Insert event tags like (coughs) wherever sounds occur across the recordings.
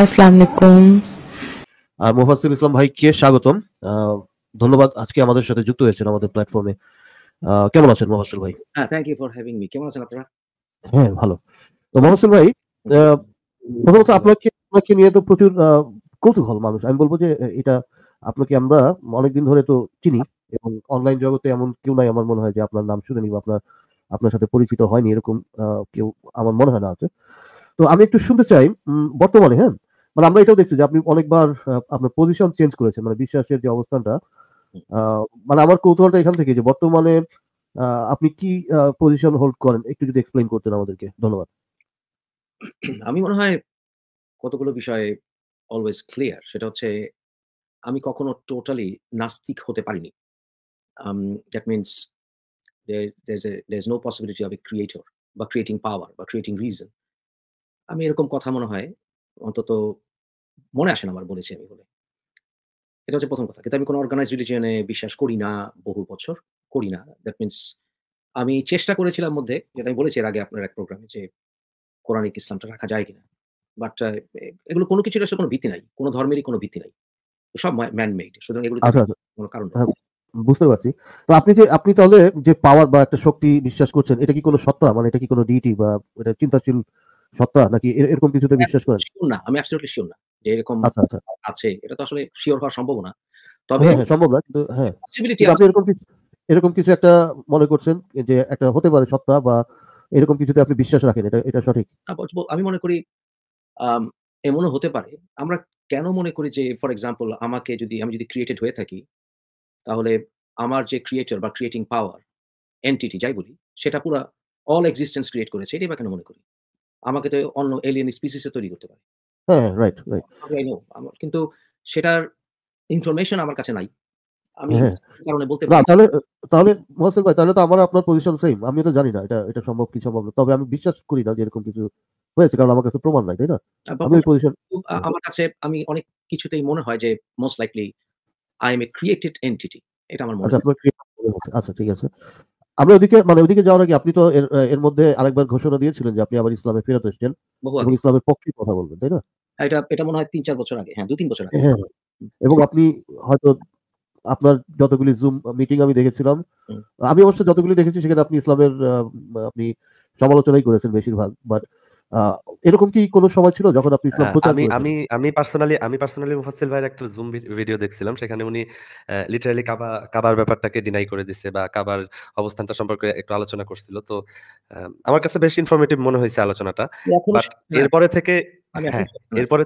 আসসালামু আলাইকুম মুফাসিল ইসলাম ভাইকে স্বাগতম ধন্যবাদ আজকে আমাদের সাথে যুক্ত হয়েছেন আমাদের প্ল্যাটফর্মে কেমন আছেন মুফাসিল ভাই thank you for having me কেমন আছেন আপনারা হ্যাঁ ভালো তো মুফাসিল ভাই প্রথমত আপনাকে আপনাকে নিয়ে তো প্রচুর কৌতূহল মানুষ আমি বলবো যে এটা আপনাকে আমরা অনেকদিন ধরে তো চিনি এবং অনলাইন জগতে এমন কেউ নাই আমার মনে হয় যে আপনার নাম শুনে নিব আপনার আপনার সাথে পরিচিত হয়নি এরকম কেউ আমার মনে হয় না আছে তো আমি একটু শুনতে চাই বর্তমানে হ্যাঁ মানে আমরা এটাও দেখছি যে আপনি অনেকবার আপনার পজিশন চেঞ্জ করেছেন মানে বিশ্বাসের যে অবস্থানটা মানে আমার কৌতূহলটা এখান থেকে যে বর্তমানে আপনি কি পজিশন হোল্ড করেন একটু যদি এক্সপ্লেন করতেন আমাদেরকে ধন্যবাদ আমি মনে হয় কতগুলো বিষয়ে অলওয়েজ ক্লিয়ার সেটা হচ্ছে আমি কখনো টোটালি নাস্তিক হতে পারিনি that means there is no possibility of a creator বা ক্রিয়েটিং পাওয়ার বা ক্রিয়েটিং রিজন আমি এরকম কথা মনে হয় অন্তত মনে আসে না আমার বলেছি আমি বলে এটা হচ্ছে প্রথম কথা কিন্তু আমি কোনো অর্গানাইজ রিলিজিয়নে বিশ্বাস করি না বহু বছর করি না দ্যাট মিনস আমি চেষ্টা করেছিলাম মধ্যে যেটা আমি বলেছি এর আগে আপনার এক প্রোগ্রামে যে কোরআনিক ইসলামটা রাখা যায় কিনা বাট এগুলো কোনো কিছুর আসলে কোনো ভিত্তি নাই কোনো ধর্মেরই কোনো ভীতি নাই সব ম্যান মেড সুতরাং এগুলো আচ্ছা, আচ্ছা। কোনো কারণ হ্যাঁ, বুঝতে পারছি তো আপনি যে আপনি তাহলে যে পাওয়ার বা একটা শক্তি বিশ্বাস করছেন এটা কি কোনো সত্তা মানে এটা কি কোনো ডিটি বা এটা চিন্তাশীল সত্তা নাকি এরকম কিছুতে বিশ্বাস করেন না আমি অ্যাবসলিউটলি শিওর না যে এরকম আচ্ছা, আচ্ছা। আছে এটা তো আসলে শিওর হওয়া সম্ভব না তবে হ্যাঁ, হ্যাঁ, সম্ভব না কিন্তু হ্যাঁ এরকম কিছু এরকম কিছু একটা মনে করছেন যে একটা হতে পারে সত্তা বা এরকম কিছুতে আপনি বিশ্বাস রাখেন এটা এটা সঠিক আমি মনে করি এমনও হতে পারে আমরা কেন মনে করি যে ফর এক্সাম্পল আমাকে যদি আমি যদি ক্রিয়েটেড হয়ে থাকি তাহলে আমার যে ক্রিয়েটর বা ক্রিয়েটিং পাওয়ার এনটিটি যাই বলি সেটা পুরো অল এক্সিস্টেন্স ক্রিয়েট করেছে এটাই বা কেন মনে করি আমাকে তো অন্য এলিয়ান স্পিসিসে তৈরি করতে পারে হ্যাঁ, কিন্তু সেটার ইনফরমেশন আমার কাছে নাই হ্যাঁ। আমি তো জানি না এটা এটা সম্ভব কি সম্ভব তবে আমি বিশ্বাস করি না যে এরকম কিছু হয়েছে কারণ আমার কাছে প্রমাণ নাই তাই না আমি পজিশন আমার কাছে আমি অনেক কিছুতেই মনে হয় যে most likely I am a created entity এটা আমার মনে আচ্ছা আচ্ছা ঠিক আছে আমরা ওদিকে মানে ওদিকে যাওয়ার আগে আপনি তো এর মধ্যে আরেকবার ঘোষণা দিয়েছিলেন যে আপনি আবার ইসলামে ফেরত এসেছেন এবং ইসলামের পক্ষে কথা বলবেন তাই না হ্যাঁ, এটা এটা মনে হয় তিন চার বছর আগে হ্যাঁ দু তিন বছর আগে হ্যাঁ, হ্যাঁ। এবং আপনি হয়তো আপনার যতগুলি জুম মিটিং আমি দেখেছিলাম আমি অবশ্য যতগুলি দেখেছি সেখানে আপনি ইসলামের আপনি সমালোচনাই করেছেন বেশিরভাগ বাট এরকম কি কোনো সময় ছিল যখন আপনি ইসলাম প্রচার আমি আমি আমি পার্সোনালি আমি পার্সোনালি মুফাসসিল ভাইয়ের একটা জুম ভিডিও দেখছিলাম সেখানে উনি লিটারালি কাবা কাবার ব্যাপারটাকে ডিনাই করে দিছে বা কাবার অবস্থানটা সম্পর্কে একটু আলোচনা করছিল তো আমার কাছে বেশ ইনফরমেটিভ মনে হয়েছে আলোচনাটা এরপরে থেকে মানে হ্যাঁ, এরপরে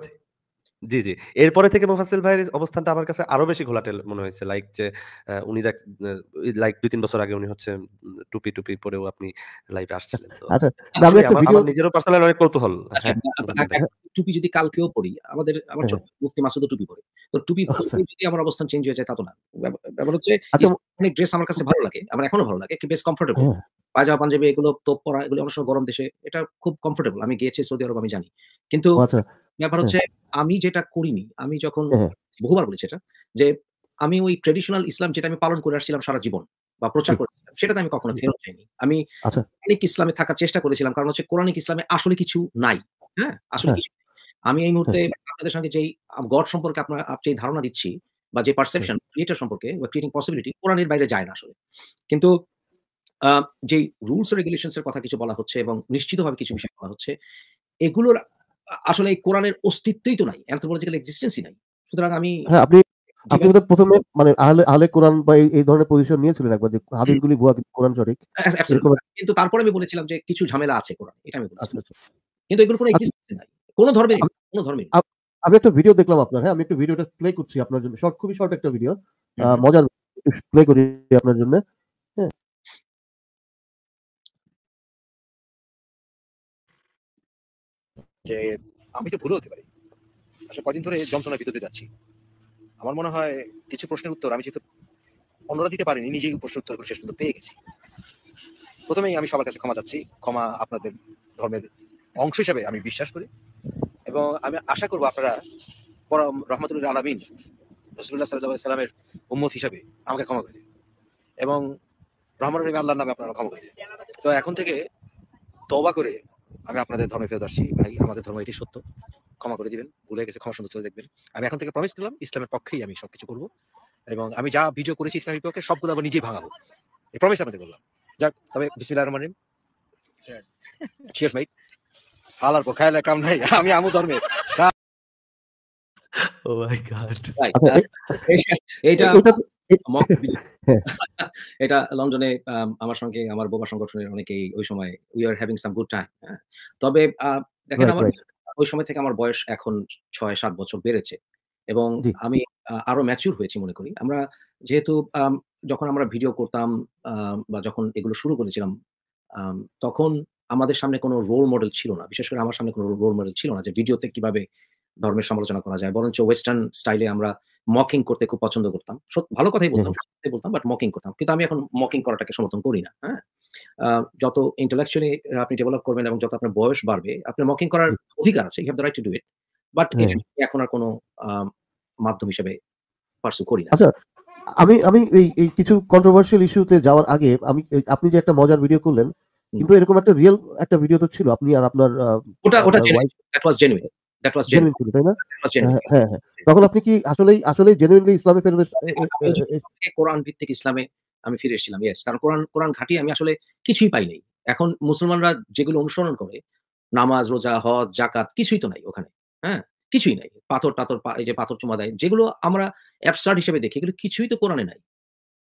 জি, জি। এরপরে থেকে মোফাসিল ভাইয়ের অবস্থানটা আমার কাছে আরো বেশি ঘোলাটে মনে হয়েছে। লাইক যে উনি দেখ লাইক দুই তিন বছর আগে উনি হচ্ছে টুপি-টুপি পরেও আপনি লাইভে আসছিলেন। আচ্ছা, আচ্ছা, আমি একটা ভিডিও নিজেরও পার্সোনাল অনেক কৌতূহল আচ্ছা, হ্যাঁ, আচ্ছা, টুপি যদি কালকেও পরি আমাদের আমার হ্যাঁ। ছোট মুফতি মাসুদও টুপি পরে। তো টুপি আচ্ছা। যদি আমার অবস্থান চেঞ্জ হয়ে যায় তা তো না। ব্যাপার হচ্ছে আচ্ছা। ইসলামিক ড্রেস আমার কাছে ভালো লাগে। আমার এখনো ভালো লাগে। বেশ কমফোর্টেবল। পায়জামা পাঞ্জাবি এগুলো তো পরা এগুলো অনেক সময় গরম দেশে এটা খুব কমফোর্টেবল আমি গিয়েছি সৌদি আরব আমি জানি কিন্তু আচ্ছা, ব্যাপার হ্যাঁ। হচ্ছে আমি যেটা করিনি আমি যখন হ্যাঁ, হ্যাঁ। বহুবার বলেছি এটা যে আমি ওই ট্রেডিশনাল ইসলাম যেটা আমি পালন করে আসছিলাম সারা জীবন বা প্রচার করে সেটাতে আমি কখনো ফেরত চাইনি আমি আচ্ছা। কোরআনিক ইসলামে থাকার চেষ্টা করেছিলাম কারণ হচ্ছে কোরআনিক ইসলামে আসলে কিছু নাই হ্যাঁ আসলে কিছু আমি এই মুহূর্তে আপনাদের সঙ্গে যেই গড সম্পর্কে আপনার যে ধারণা দিচ্ছি বা যে পারসেপশন ক্রিয়েটার সম্পর্কে বা ক্রিয়েটিং পসিবিলিটি কোরআনের বাইরে যায় না আসলে কিন্তু যে রুলস রেগুলেশনস এর কথা কিছু বলা হচ্ছে এবং নিশ্চিতভাবে কিছু বিষয় বলা হচ্ছে এগুলোর আসলে এই কোরআনের অস্তিত্বই তো নাই অ্যানথ্রোপোলজিক্যাল এক্সিস্টেন্সই নাই সুতরাং আমি হ্যাঁ, আপনি আপনি তো প্রথমে মানে আহলে আহলে কোরআন বা এই ধরনের পজিশন নিয়েছিলেন একবার যে হাদিসগুলি ভুয়া কিন্তু কোরআন সঠিক হ্যাঁ, হ্যাঁ, কিন্তু তারপরে আমি বলেছিলাম যে কিছু ঝামেলা আছে কোরআন এটা আমি বলেছি আচ্ছা, আচ্ছা। কিন্তু এগুলোর কোনো এক্সিস্টেন্স আচ্ছা। নাই কোনো ধর্মের কোনো ধর্মের আমি একটা ভিডিও দেখলাম আপনার হ্যাঁ আমি একটা ভিডিওটা প্লে করছি আপনার জন্য শর্ট খুবই শর্ট একটা ভিডিও মজার প্লে করি আপনার জন্য যে আমি তো ভুলও হতে পারি আসলে কদিন ধরে যন্ত্রণার ভিতরে যাচ্ছি আমার মনে হয় কিছু প্রশ্নের উত্তর আমি যেহেতু অন্যরা দিতে পারিনি নিজেই প্রশ্ন উত্তর শেষ পর্যন্ত পেয়ে গেছি প্রথমেই আমি সবার কাছে ক্ষমা চাচ্ছি ক্ষমা আপনাদের ধর্মের অংশ হিসাবে আমি বিশ্বাস করি এবং আমি আশা করব আপনারা পরম রহমতুল্লাহ আলমিন রসুল্লাহ সাল্লাহ সাল্লামের উম্মত হিসাবে আমাকে ক্ষমা করে এবং রহমান রহিম আল্লাহর নামে আপনারা ক্ষমা করে তো এখন থেকে তবা করে আমি আপনাদের ধর্মে ফেরত আসছি ভাই আমাদের ধর্ম এটি সত্য ক্ষমা করে দিবেন ভুলে গেছে ক্ষমা সুন্দর চলে দেখবেন আমি এখন থেকে প্রমিস করলাম ইসলামের পক্ষেই আমি সবকিছু করবো এবং আমি যা ভিডিও করেছি ইসলামের পক্ষে সবগুলো আবার নিজেই ভাঙাবো এই প্রমিস আপনাদের করলাম যাক তবে বিসমিল্লা রহমান শেষ ভাই হালার পক্ষে কাম নাই আমি আমু ধর্মে ও মাই গড (laughs) এটা লন্ডনে আমার সঙ্গে আমার বোবা সংগঠনের অনেকেই ওই সময় we are having some good time তবে দেখেন আমার ওই সময় থেকে আমার বয়স এখন ছয় সাত বছর বেড়েছে এবং আমি আরো ম্যাচিউর হয়েছি মনে করি আমরা যেহেতু যখন আমরা ভিডিও করতাম বা যখন এগুলো শুরু করেছিলাম তখন আমাদের সামনে কোনো রোল মডেল ছিল না বিশেষ করে আমার সামনে কোনো রোল মডেল ছিল না যে ভিডিওতে কিভাবে ধর্মের সমালোচনা করা যায় বরঞ্চ ওয়েস্টার্ন স্টাইলে আমরা মকিং করতে খুব পছন্দ করতাম ভালো কথাই বলতাম বলতাম বাট মকিং করতাম কিন্তু আমি এখন মকিং করাটাকে সমর্থন করি না হ্যাঁ যত ইন্টেলেকচুয়ালি আপনি ডেভেলপ করবেন এবং যত আপনার বয়স বাড়বে আপনার মকিং করার অধিকার আছে you have the right to do it but এখন আর কোনো মাধ্যম হিসেবে পার্সু করি না আচ্ছা, আমি আমি এই কিছু কন্ট্রোভার্সিয়াল ইস্যুতে যাওয়ার আগে আমি আপনি যে একটা মজার ভিডিও করলেন কিন্তু এরকম একটা রিয়েল একটা ভিডিও তো ছিল আপনি আর আপনার ওটা ওটা that was genuine that was genuine ছিল তাই না হ্যাঁ, হ্যাঁ, হ্যাঁ। তখন আপনি কি আসলেই আসলেই জেনুইনলি ইসলামে ফেরত কোরআন ভিত্তিক ইসলামে আমি ফিরে এসেছিলাম ইয়েস কারণ কোরআন কোরআন ঘাটি আমি আসলে কিছুই পাই নাই এখন মুসলমানরা যেগুলো অনুসরণ করে নামাজ রোজা হজ জাকাত কিছুই তো নাই ওখানে হ্যাঁ কিছুই নাই পাথর টাথর এই যে পাথর চুমা দেয় যেগুলো আমরা অ্যাবসার্ড হিসেবে দেখি এগুলো কিছুই তো কোরআনে নাই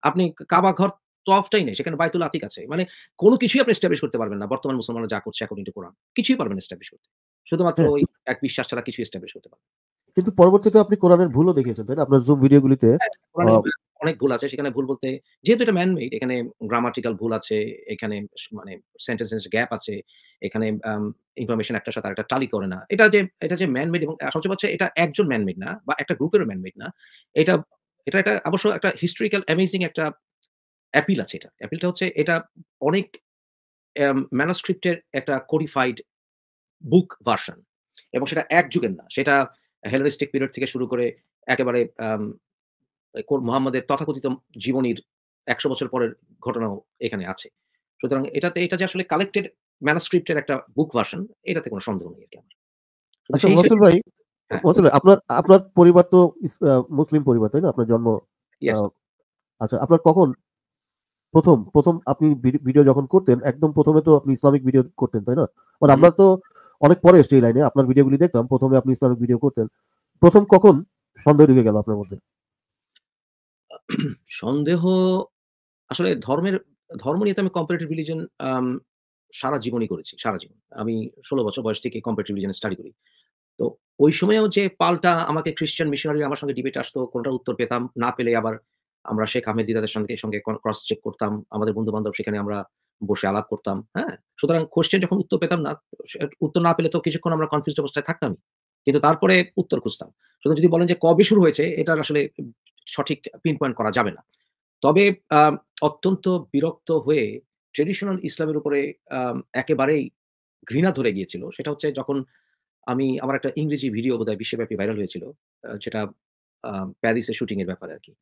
আপনি কাবা ঘর তফটাই নেই সেখানে বাইতুল আতিক আছে মানে কোনো কিছুই আপনি এস্টাবলিশ করতে পারবেন না বর্তমান মুসলমানরা যা করছে এখন ইন্টু কোরআন কিছুই পারবেন এস্টাবলিশ করতে শুধুমাত্র হ্যাঁ। ওই এক বিশ্বাস ছাড়া কিছু এস্টাবলিশ হতে পারে কিন্তু পরবর্তীতে আপনি কোরআনের ভুলও দেখিয়েছেন তাই না আপনার জুম ভিডিওগুলিতে হ্যাঁ, অনেক ভুল আছে সেখানে ভুল বলতে যেহেতু এটা ম্যানমেড এখানে গ্রামাটিক্যাল ভুল আছে এখানে মানে সেন্টেন্স গ্যাপ আছে এখানে ইনফরমেশন একটা সাথে আরেকটা টালি করে না এটা যে এটা যে ম্যানমেড এবং সবচেয়ে হচ্ছে এটা একজন ম্যানমেড না বা একটা গ্রুপেরও ম্যানমেড না এটা এটা একটা অবশ্য একটা হিস্টোরিক্যাল অ্যামেজিং একটা অ্যাপিল আছে এটা অ্যাপিলটা হচ্ছে এটা অনেক ম্যানোস্ক্রিপ্টের একটা কোডিফাইড বুক ভার্সন এবং সেটা এক যুগের না সেটা হেলোনিস্টিক পিরিয়ড থেকে শুরু করে একেবারে মোহাম্মদের তথাকথিত জীবনীর একশো বছর পরের ঘটনাও এখানে আছে সুতরাং এটাতে এটা যে আসলে কালেক্টেড ম্যানাস্ক্রিপ্টের একটা বুক ভার্সন এটাতে কোনো সন্দেহ নেই আর কি আচ্ছা হ্যাঁ। ভাই আপনার আপনার পরিবার তো মুসলিম পরিবার তাই না আপনার জন্ম আচ্ছা আপনার কখন প্রথম প্রথম আপনি ভিডিও যখন করতেন একদম প্রথমে তো আপনি ইসলামিক ভিডিও করতেন তাই না মানে আমরা তো অনেক পরে এসছে এই লাইনে আপনার ভিডিওগুলি দেখতাম প্রথমে আপনি ইসলামিক ভিডিও করতেন প্রথম কখন সন্দেহ ঢুকে গেল আপনার মধ্যে সন্দেহ আসলে ধর্মের ধর্ম নিয়ে তো আমি কম্পারেটিভ রিলিজন সারা জীবনই করেছি সারা জীবন আমি ষোলো বছর বয়স থেকে কম্পারেটিভ রিলিজন স্টাডি করি তো ওই সময়েও যে পাল্টা আমাকে খ্রিস্টান মিশনারি আমার সঙ্গে ডিবেট আসতো কোনটা উত্তর পেতাম না পেলে আবার আমরা শেখ আহমেদ দিদাদের সঙ্গে সঙ্গে ক্রস চেক করতাম আমাদের বন্ধু বান্ধব সেখানে আমরা বসে আলাপ করতাম হ্যাঁ সুতরাং কোশ্চেন যখন উত্তর পেতাম না উত্তর না পেলে তো কিছুক্ষণ আমরা কনফিউজ অবস্থায় থাকতামই কিন্তু তারপরে উত্তর খুঁজতাম সুতরাং যদি বলেন যে কবে শুরু হয়েছে এটা আসলে সঠিক পিন পয়েন্ট করা যাবে না তবে অত্যন্ত বিরক্ত হয়ে ট্রেডিশনাল ইসলামের উপরে একেবারেই ঘৃণা ধরে গিয়েছিল সেটা হচ্ছে যখন আমি আমার একটা ইংরেজি ভিডিও বোধহয় বিশ্বব্যাপী ভাইরাল হয়েছিল সেটা প্যারিসে শুটিংয়ের ব্যাপারে আর কি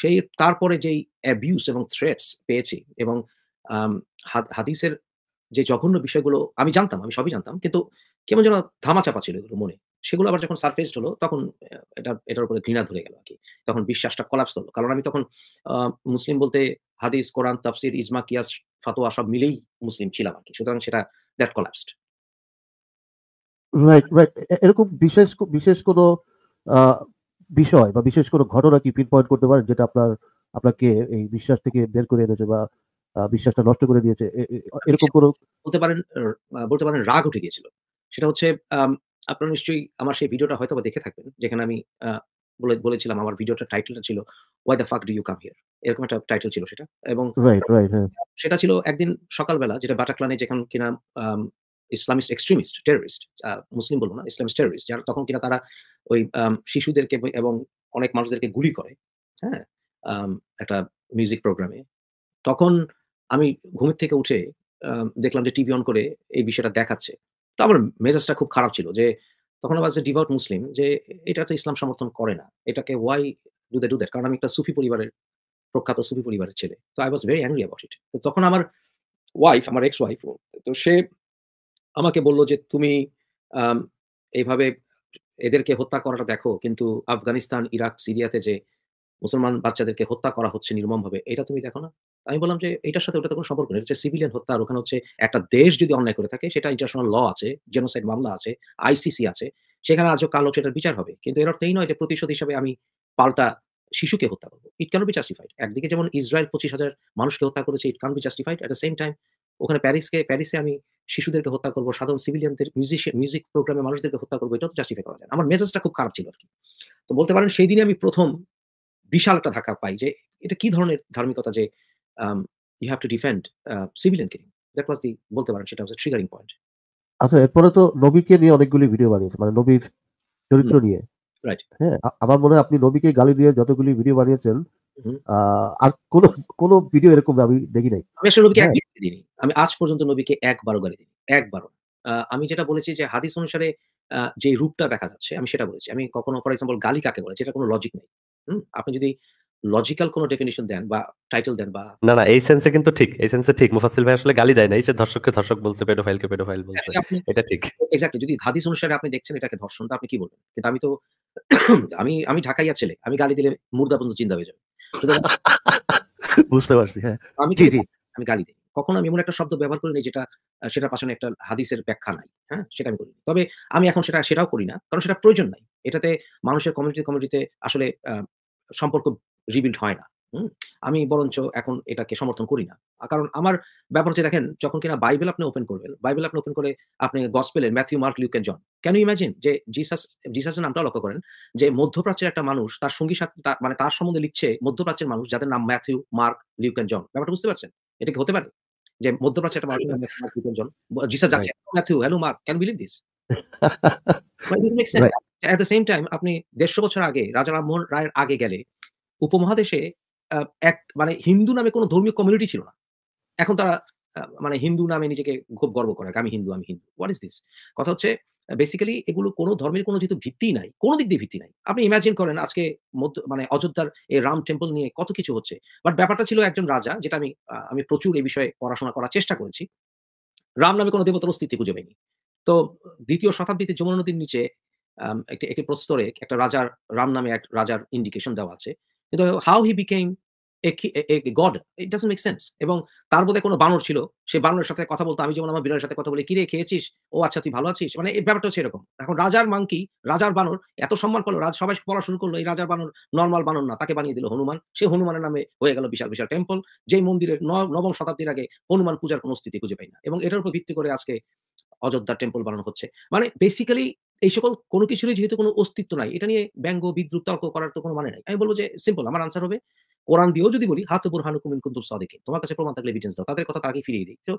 সেই তারপরে যেই অ্যাবিউস এবং থ্রেটস পেয়েছি এবং হাদিসের যে জঘন্য বিষয়গুলো আমি জানতাম আমি সবই জানতাম কিন্তু কেমন যেন ধামাচাপা ছিল এগুলো মনে সেগুলো আবার যখন সারফেসড হলো তখন এটা এটার উপরে ঘৃণা ধরে গেল আর কি তখন বিশ্বাসটা কলাপস করলো কারণ আমি তখন মুসলিম বলতে হাদিস কোরআন তাফসির ইজমা কিয়াস ফাতোয়া সব মিলেই মুসলিম ছিলাম আর কি সুতরাং সেটা দ্যাট কলাপসড রাইট রাইট এরকম বিশেষ বিশেষ কোনো বিষয় বা বিশেষ কোনো ঘটনা কি পিন পয়েন্ট করতে পারেন যেটা আপনার আপনাকে এই বিশ্বাস থেকে বের করে এনেছে বা বিশ্বাসটা নষ্ট করে দিয়েছে আচ্ছা, এরকম কোনো বলতে পারেন বলতে পারেন রাগ উঠে গিয়েছিল সেটা হচ্ছে আপনারা নিশ্চয়ই আমার সেই ভিডিওটা হয়তো দেখে থাকবেন যেখানে আমি বলে বলেছিলাম আমার ভিডিওটা টাইটেলটা ছিল why the fuck do you come here এরকম একটা টাইটেল ছিল সেটা এবং হ্যাঁ। সেটা ছিল একদিন সকালবেলা যেটা বাটাক্লানে যেখানে কিনা ইসলামিস্ট এক্সট্রিমিস্ট টেরোরিস্ট মুসলিম বলবো না ইসলামিস্ট টেরোরিস্ট যারা তখন কিনা তারা ওই শিশুদেরকে এবং অনেক মানুষদেরকে গুলি করে হ্যাঁ একটা মিউজিক প্রোগ্রামে তখন আমি ঘুমের থেকে উঠে দেখলাম যে টিভি অন করে এই বিষয়টা দেখাচ্ছে তো আমার মেজাজটা খুব খারাপ ছিল যে তখন আবার যে ডিভাউট মুসলিম যে এটা তো ইসলাম সমর্থন করে না এটাকে why do they do that কারণ আমি একটা সুফি পরিবারের প্রখ্যাত সুফি পরিবারের ছেলে তো I was very angry about it তো তখন আমার ওয়াইফ আমার এক্স ওয়াইফ তো সে আমাকে বলল যে তুমি এইভাবে এদেরকে হত্যা করাটা দেখো কিন্তু আফগানিস্তান ইরাক সিরিয়াতে যে মুসলমান বাচ্চাদেরকে হত্যা করা হচ্ছে নির্মমভাবে এটা তুমি দেখো না আমি বললাম যে এটার সাথে ওটা তো কোনো সম্পর্ক নেই এটা সিভিলিয়ান হত্যা ওখানে হচ্ছে একটা দেশ যদি অন্যায় করে থাকে সেটা ইন্টারন্যাশনাল ল আছে জেনোসাইড মামলা আছে আইসিসি আছে সেখানে আজও কালো সেটার বিচার হবে কিন্তু এর অর্থই নয় যে প্রতিশোধ হিসাবে আমি পাল্টা শিশুকে হত্যা করবো ইট ক্যান বি জাস্টিফাইড একদিকে যেমন ইসরায়েল পঁচিশ হাজার মানুষকে হত্যা করেছে it can be justified at the same time ওখানে প্যারিসকে প্যারিসে আমি শিশুদেরকে হত্যা করবো সাধারণ সিভিলিয়ানদের মিউজিশিয়ান মিউজিক প্রোগ্রামে মানুষদেরকে হত্যা করবো এটা তো জাস্টিফাই করা যায় আমার মেসেজটা খুব খারাপ ছিল আর কি তো বলতে পারেন সেই দিনে আমি প্রথম বিশাল একটা ধাক্কা পাই যে এটা কি ধরনের ধার্মিকতা যে ইউ হ্যাভ টু ডিফেন্ড সিভিলিয়ানকে দ্যাট ওয়াজ দি বলতে পারেন সেটা হচ্ছে ট্রিগারিং পয়েন্ট আচ্ছা এরপরে তো নবীকে নিয়ে অনেকগুলি ভিডিও বানিয়েছে মানে নবীর চরিত্র নিয়ে রাইট হ্যাঁ আমার মনে হয় আপনি নবীকে গালি দিয়ে যতগুলি ভিডিও বানিয়েছেন আর কোন কোন ভিডিও এরকম আমি দেখি নাই আমি আসলে নবীকে হ্যাঁ। একবার দিইনি আমি আজ পর্যন্ত নবীকে একবারও গালি দিইনি একবারও আমি যেটা বলেছি যে হাদিস অনুসারে যে রূপটা দেখা যাচ্ছে আমি সেটা বলেছি আমি কখনো ফর এক্সাম্পল গালি কাকে বলে এটা কোনো লজিক নেই আপনি যদি লজিক্যাল কোনো ডেফিনিশন দেন বা টাইটেল দেন বা না, না এই সেন্সে কিন্তু ঠিক। এই সেন্সে ঠিক। মুফাচ্ছিল ভাই আসলে গালি দেয় এই সে ধর্ষককে ধর্ষক বলছে, পেডোফাইলকে পেডোফাইল হ্যাঁ, বলছে। এটা হ্যাঁ, এটা ঠিক। এক্স্যাক্টলি যদি হাদিস অনুসারে আপনি দেখছেন এটাকে ধর্ষণ তো আপনি কি বলবেন? কিন্তু আমি তো (coughs) আমি আমি ঢাকাইয়া ছেলে। আমি গালি দিলে মুর্দা পর্যন্ত চিন্তা হয়ে যাবে। (laughs) বুঝতে পারছি। হ্যাঁ। আমি জি, জি। আমি গালি দেই। কখনো আমি এমন একটা শব্দ ব্যবহার করিনি যেটা সেটার পাশে একটা হাদিসের ব্যাখ্যা নাই হ্যাঁ সেটা আমি করিনি তবে আমি এখন সেটা সেটাও করি না কারণ সেটা প্রয়োজন নাই এটাতে মানুষের কমিউনিটি কমিউনিটিতে আসলে সম্পর্ক রিবিল্ড হয় না আমি বরঞ্চ এখন এটাকে সমর্থন করি না কারণ আমার ব্যাপার হচ্ছে দেখেন যখন কিনা বাইবেল আপনি ওপেন করবেন বাইবেল আপনি ওপেন করে আপনি গসপেলের ম্যাথিউ মার্ক লিউক জন কেন ইমাজিন যে জিসাস জিসাসের নামটাও লক্ষ্য করেন যে মধ্যপ্রাচ্যের একটা মানুষ তার সঙ্গী সাথে মানে তার সম্বন্ধে লিখছে মধ্যপ্রাচ্যের মানুষ যাদের নাম ম্যাথিউ মার্ক লিউক জন ব্যাপারটা বুঝতে পারছেন এটা কি হতে পারে যে মধ্যপ্রাচ্যে একটা জিসাস যাচ্ছে Matthew hello Mark can believe this the same time আপনি দেড়শো বছর আগে রাজা রামমোহন রায়ের আগে গেলে উপমহাদেশে এক মানে হিন্দু নামে কোনো ধর্মীয় কমিউনিটি ছিল না এখন তারা মানে হিন্দু নামে নিজেকে খুব গর্ব করে আমি হিন্দু আমি হিন্দু হোয়াট ইস দিস কথা হচ্ছে বেসিক্যালি এগুলো কোনো ধর্মের কোনো যেহেতু ভিত্তি নাই কোনো দিক দিয়ে ভিত্তি নাই আপনি ইমাজিন করেন আজকে মধ্য মানে অযোধ্যার এই রাম টেম্পল নিয়ে কত কিছু হচ্ছে বাট ব্যাপারটা ছিল একজন রাজা যেটা আমি আমি প্রচুর এই বিষয়ে পড়াশোনা করার চেষ্টা করেছি রাম নামে কোনো দেবতার অস্তিত্ব খুঁজে পাইনি তো দ্বিতীয় শতাব্দীতে যমুনা নদীর নিচে একটি একটি প্রস্তরে একটা রাজার রাম নামে এক রাজার ইন্ডিকেশন দেওয়া আছে কিন্তু how he became god it doesn't make sense এবং তার বোধে কোনো বানর ছিল সে বানরের সাথে কথা বলতো আমি যেমন আমার বিড়ালের সাথে কথা বলি কিরে খেয়েছিস ও আচ্ছা তুই ভালো আছিস মানে এই ব্যাপারটা হচ্ছে এরকম এখন রাজার মাংকি রাজার বানর এত সম্মান করলো রাজ সবাই পড়া শুরু করলো এই রাজার বানর নর্মাল বানর না তাকে বানিয়ে দিল হনুমান সে হনুমানের নামে হয়ে গেল বিশাল বিশাল টেম্পল যেই মন্দিরের নবম শতাব্দীর আগে হনুমান পূজার কোনো স্থিতি খুঁজে পাই না এবং এটার উপর ভিত্তি করে আজকে অযোধ্যা টেম্পল বানানো হচ্ছে মানে বেসিক্যালি এই সকল কোনো কিছুরই যেহেতু কোনো অস্তিত্ব নাই এটা নিয়ে ব্যঙ্গ বিদ্রুপ তর্ক করার তো কোনো মানে নাই আমি বলবো যে সিম্পল আমার আনসার হবে কোরআন দিয়েও যদি বলি হাত উপর হানুকুম কিন্তু সাদেকে তোমার কাছে প্রমাণ থাকলে এভিডেন্স দাও তাদের কথা তাকে ফিরিয়ে দিই তো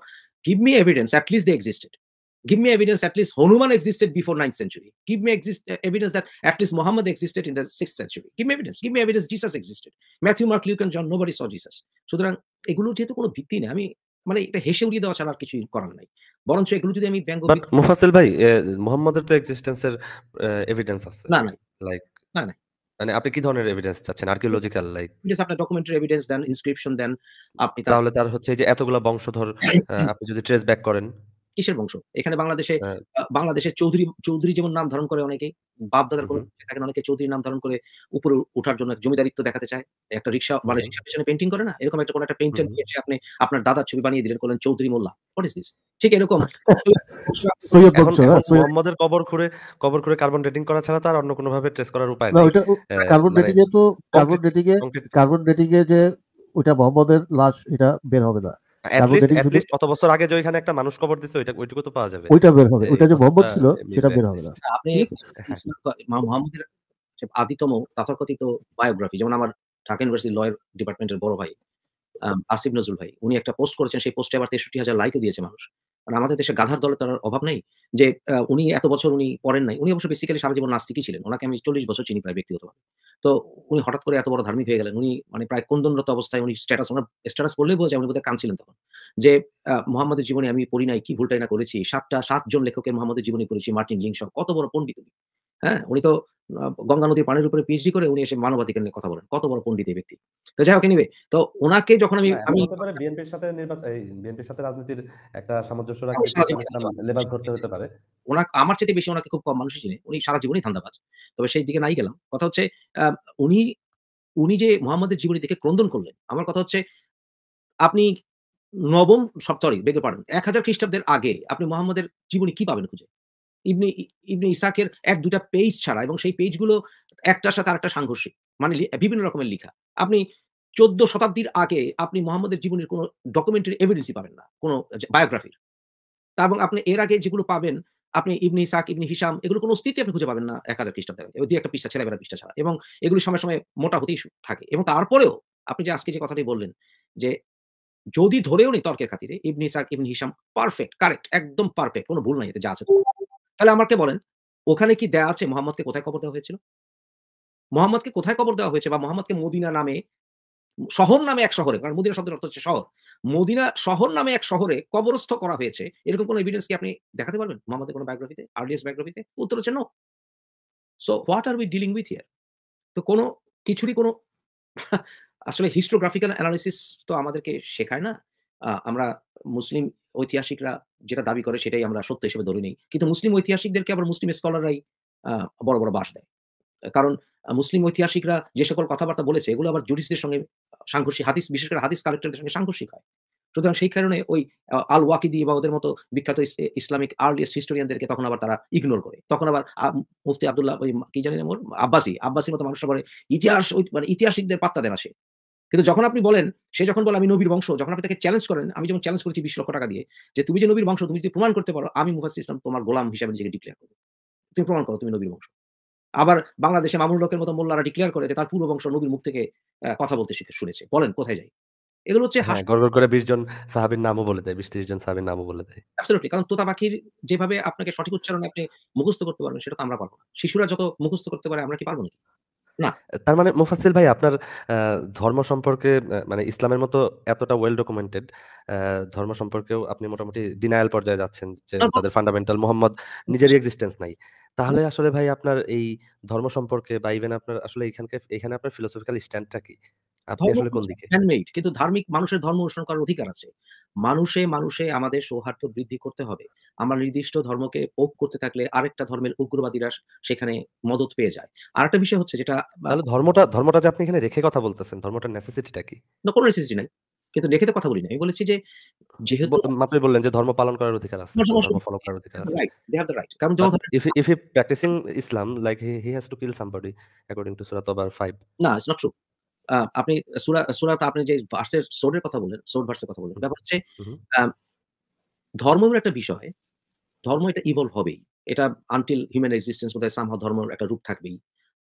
give me evidence at least they existed give me evidence at least Hanuman existed before ninth century give me exist evidence that at least Muhammad existed in the six century give me evidence give me evidence Jesus existed Matthew Mark Luke John nobody Jesus সুতরাং এগুলো যেহেতু কোনো ভিত্তি নেই আমি মানে এটা হেসে উড়িয়ে দেওয়া ছাড়া আর কিছুই করার নাই বরঞ্চ এগুলো যদি আমি ব্যাঙ্গ মুফাসিল ভাই মোহাম্মদের তো এক্সিস্টেন্সের এভিডেন্স আছে না না লাইক না না মানে আপনি কি ধরনের এভিডেন্স চাচ্ছেন আর্কিওলজিক্যাল লাইক জাস্ট আপনি ডকুমেন্টারি এভিডেন্স দেন ইনস্ক্রিপশন দেন আপনি তাহলে তার হচ্ছে যে এতগুলা বংশধর (coughs) আপনি যদি ট্রেস ব্যাক করেন কিসের বংশ এখানে বাংলাদেশে হ্যাঁ। বাংলাদেশে চৌধুরী চৌধুরী যেমন নাম ধারণ করে অনেকে বাপ কোনো থাকেন অনেকে চৌধুরী নাম ধারণ করে উপরে ওঠার জন্য জমিদারিত্ব দেখাতে চায় একটা রিক্সা মানে রিক্সা পেছনে পেন্টিং করে না এরকম একটা কোনো একটা পেন্টার নিয়ে এসে আপনি আপনার দাদার ছবি বানিয়ে দিলেন করলেন Chowdhury Mollah what is this ঠিক এরকম (laughs) হ্যাঁ, মোহাম্মদের কবর খুঁড়ে কবর খুঁড়ে কার্বন ডেটিং করা ছাড়া তার অন্য কোনো ভাবে ট্রেস করার উপায় না ওটা কার্বন ডেটিং এ তো কার্বন ডেটিং এ কার্বন ডেটিং এ যে ওটা মোহাম্মদের লাশ এটা বের হবে না মানুষ পাওয়া যাবে হ্যাঁ, হ্যাঁ, হ্যাঁ। মোহাম্মদের আদিতম বায়োগ্রাফি যেমন আমার ডিপার্টমেন্টের বড় ভাই আসিফ নজরুল ভাই উনি একটা পোস্ট করেছেন সেই পোস্টে আবার তেষট্টি হাজার লাইকও দিয়েছে মানুষ মানে আমাদের দেশে গাধার দলে তার অভাব নেই যে উনি এত বছর উনি পড়েন নাই উনি অবশ্য বেসিক্যালি সারা জীবন নাস্তিকই ছিলেন ওনাকে আমি চল্লিশ বছর চিনি প্রায় ব্যক্তিগতভাবে তো উনি হঠাৎ করে এত বড় ধার্মিক হয়ে গেলেন উনি মানে প্রায় কোন্দনরত অবস্থায় উনি স্ট্যাটাস ওনার স্ট্যাটাস বললেই বোঝা উনি বোধহয় কাঁদছিলেন তখন যে মোহাম্মদের জীবনে আমি পড়ি নাই কি ভুলটাই না করেছি সাতটা সাতজন লেখকের মোহাম্মদের জীবনে পড়েছি মার্টিন লিংস কত বড় পণ্ডিত উনি হ্যাঁ উনি তো গঙ্গা নদীর পানির উপরে পিএইচডি করে উনি এসে মানবাধিকার নিয়ে কথা বলেন কত বড় পণ্ডিত এই ব্যক্তি তো যাই হোক নিবে তো ওনাকে যখন আমি আমি হতে পারে বিএনপির সাথে নির্বাচন বিএনপির সাথে রাজনীতির একটা সামঞ্জস্য রাখতে লেবাস ধরতে হতে পারে ওনা আমার চেয়ে বেশি ওনাকে খুব কম মানুষই চিনে উনি সারা জীবনই ধান্দাবাজ তবে সেই দিকে নাই গেলাম কথা হচ্ছে উনি উনি যে মোহাম্মদের জীবনী থেকে ক্রন্দন করলেন আমার কথা হচ্ছে আপনি নবম সব সরি বেগে পারেন এক হাজার খ্রিস্টাব্দের আগে আপনি মোহাম্মদের জীবনী কি পাবেন খুঁজে ইবনে ইবনে ইসাকের এক দুটা পেজ ছাড়া এবং সেই পেজগুলো একটার সাথে আরেকটা সাংঘর্ষিক মানে বিভিন্ন রকমের লেখা আপনি চোদ্দ শতাব্দীর আগে আপনি মোহাম্মদের জীবনের কোনো ডকুমেন্টারি এভিডেন্সই পাবেন না কোনো বায়োগ্রাফির তা এবং আপনি এর আগে যেগুলো পাবেন আপনি ইবনি ইসাক ইবনি হিসাম এগুলো কোনো অস্তিত্বে আপনি খুঁজে পাবেন না এক হাজার খ্রিস্টাব্দে ওই দুই একটা পৃষ্ঠা ছেলে বেলা পৃষ্ঠা ছাড়া এবং এগুলি সময় সময় মোটা হতেই থাকে এবং তারপরেও আপনি যে আজকে যে কথাটি বললেন যে যদি ধরেও নি তর্কের খাতিরে Ibn Ishaq Ibn Hisham perfect correct একদম পারফেক্ট কোনো ভুল নাই এতে যা আছে তাহলে আমাকে বলেন ওখানে কি দেয়া আছে মোহাম্মদকে কোথায় কবর দেওয়া হয়েছিল মোহাম্মদকে কোথায় কবর দেওয়া হয়েছে বা মোহাম্মদকে মদিনা নামে শহর নামে এক শহরে কারণ মদিনা শব্দের অর্থ হচ্ছে শহর মদিনা শহর নামে এক শহরে কবরস্থ করা হয়েছে এরকম কোনো এভিডেন্স কি আপনি দেখাতে পারবেন মোহাম্মদের কোনো বায়োগ্রাফিতে আর্লিয়েস্ট বায়োগ্রাফিতে উত্তর হচ্ছে no so what are we dealing with here তো কোনো কিছুরই কোনো আসলে হিস্টোগ্রাফিক্যাল অ্যানালিসিস তো আমাদেরকে শেখায় না আমরা মুসলিম ঐতিহাসিকরা যেটা দাবি করে সেটাই আমরা সত্য হিসেবে ধরে নিই কিন্তু মুসলিম ঐতিহাসিকদেরকে আবার মুসলিম স্কলাররাই বড় বড় বাস দেয় কারণ মুসলিম ঐতিহাসিকরা যে সকল কথাবার্তা বলেছে এগুলো আবার জুডিসদের সঙ্গে সাংঘর্ষিক হাদিস বিশেষ করে হাদিস কালেক্টরদের সঙ্গে সাংঘর্ষিক হয় সুতরাং সেই কারণে ওই আল ওয়াকিদি বা ওদের মতো বিখ্যাত ইসলামিক আর্লিয়েস্ট হিস্টোরিয়ানদেরকে তখন আবার তারা ইগনোর করে তখন আবার মুফতি আবদুল্লাহ ওই কি জানি না আব্বাসী মতো মানুষ বলে ইতিহাস মানে ইতিহাসিকদের পাত্তা দেন আসে কিন্তু যখন আপনি বলেন সে যখন বলে আমি নবীর বংশ যখন আপনি তাকে চ্যালেঞ্জ করেন আমি যখন চ্যালেঞ্জ করেছি বিশ লক্ষ টাকা দিয়ে যে তুমি যে নবীর বংশ তুমি যদি প্রমাণ করতে পারো আমি মুফাসির ইসলাম তোমার গোলাম হিসাবে নিজেকে ডিক্লেয়ার করবো তুমি প্রমাণ করো তুমি নবীর বংশ আবার বাংলাদেশে মামুল লোকের মতো মোল্লারা ডিক্লেয়ার করে যে তার পূর্ব বংশ নবীর মুখ থেকে কথা বলতে শিখে শুনেছে বলেন কোথায় যাই এগুলো হচ্ছে হ্যাঁ, করে বিশ জন সাহাবির নামও বলে দেয় বিশ ত্রিশ জন সাহাবির নামও বলে দেয় কারণ তোতা পাখির যেভাবে আপনাকে সঠিক উচ্চারণে আপনি মুখস্থ করতে পারবেন সেটা তো আমরা পারবো না শিশুরা যত মুখস্থ করতে পারে আমরা কি পারবো নাকি তার মানে মুফাসিল ভাই আপনার ধর্ম সম্পর্কে মানে ইসলামের মতো এতটা ওয়েল ডকুমেন্টেড ধর্ম সম্পর্কেও আপনি মোটামুটি ডিনায়াল পর্যায়ে যাচ্ছেন যে তাদের ফান্ডামেন্টাল মোহাম্মদ নিজেরই এক্সিস্টেন্স নাই। তাহলে আসলে ভাই আপনার এই ধর্ম সম্পর্কে বা ইভেন আপনার আসলে এইখানকে এখানে আপনার ফিলোসফিক্যাল স্ট্যান্ড কি? কিন্তু ধার্মিক মানুষের ধর্ম অনুসরণ করার অধিকার আছে মানুষে মানুষে আমাদের সৌহার্দ্য বৃদ্ধি করতে হবে আমরা নির্দিষ্ট ধর্মকে পোপ করতে থাকলে আরেকটা ধর্মের উগ্রবাদীরা সেখানে মদত পেয়ে যায় আরেকটা বিষয় হচ্ছে যেটা ধর্মটা ধর্মটা যে আপনি এখানে রেখে কথা বলতেছেন ধর্মটার নেসেসিটিটা কি না কোনো নেসেসিটি নাই কিন্তু রেখে তো কথা বলি না আমি বলেছি যে যেহেতু আপনি বললেন যে ধর্ম পালন করার অধিকার আছে ধর্ম ফলো করার অধিকার আছে right they have the right কারণ যখন if if he practicing Islam like he has to kill somebody according to সূরা তবার 5 না ইটস নট ট্রু আপনি সুরা সুরা আপনি যে ভার্সের সোডের কথা বলেন সোড ভার্সের কথা বলেন ব্যাপার হচ্ছে ধর্ম একটা বিষয় ধর্ম এটা ইভলভ হবেই এটা আনটিল হিউম্যান এক্সিস্টেন্স বোধ হয় সামহা একটা রূপ থাকবেই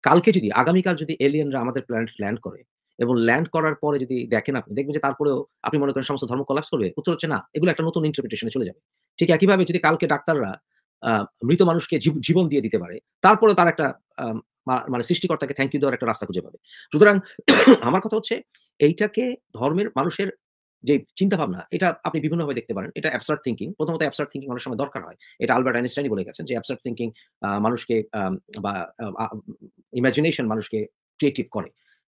কালকে যদি আগামীকাল যদি এলিয়েনরা আমাদের প্ল্যানেট ল্যান্ড করে এবং ল্যান্ড করার পরে যদি দেখেন আপনি দেখবেন যে তারপরেও আপনি মনে করেন সমস্ত ধর্ম কলাপস করবে উত্তর হচ্ছে না এগুলো একটা নতুন ইন্টারপ্রিটেশনে চলে যাবে ঠিক একইভাবে যদি কালকে ডাক্তাররা মৃত মানুষকে জীবন দিয়ে দিতে পারে তারপরে তার একটা মানে সৃষ্টিকর্তাকে থ্যাংক ইউ দেওয়ার একটা রাস্তা খুঁজে পাবে সুতরাং (coughs) আমার কথা হচ্ছে এইটাকে ধর্মের মানুষের যে চিন্তা ভাবনা এটা আপনি বিভিন্নভাবে দেখতে পারেন এটা অ্যাবসার্ট থিঙ্কিং প্রথমত অ্যাবসার্ট থিঙ্কিং অনেক সময় দরকার হয় এটা আলবার্ট আইনস্টাইনই বলে গেছেন যে অ্যাবসার্ট থিঙ্কিং মানুষকে বা ইমাজিনেশন মানুষকে ক্রিয়েটিভ করে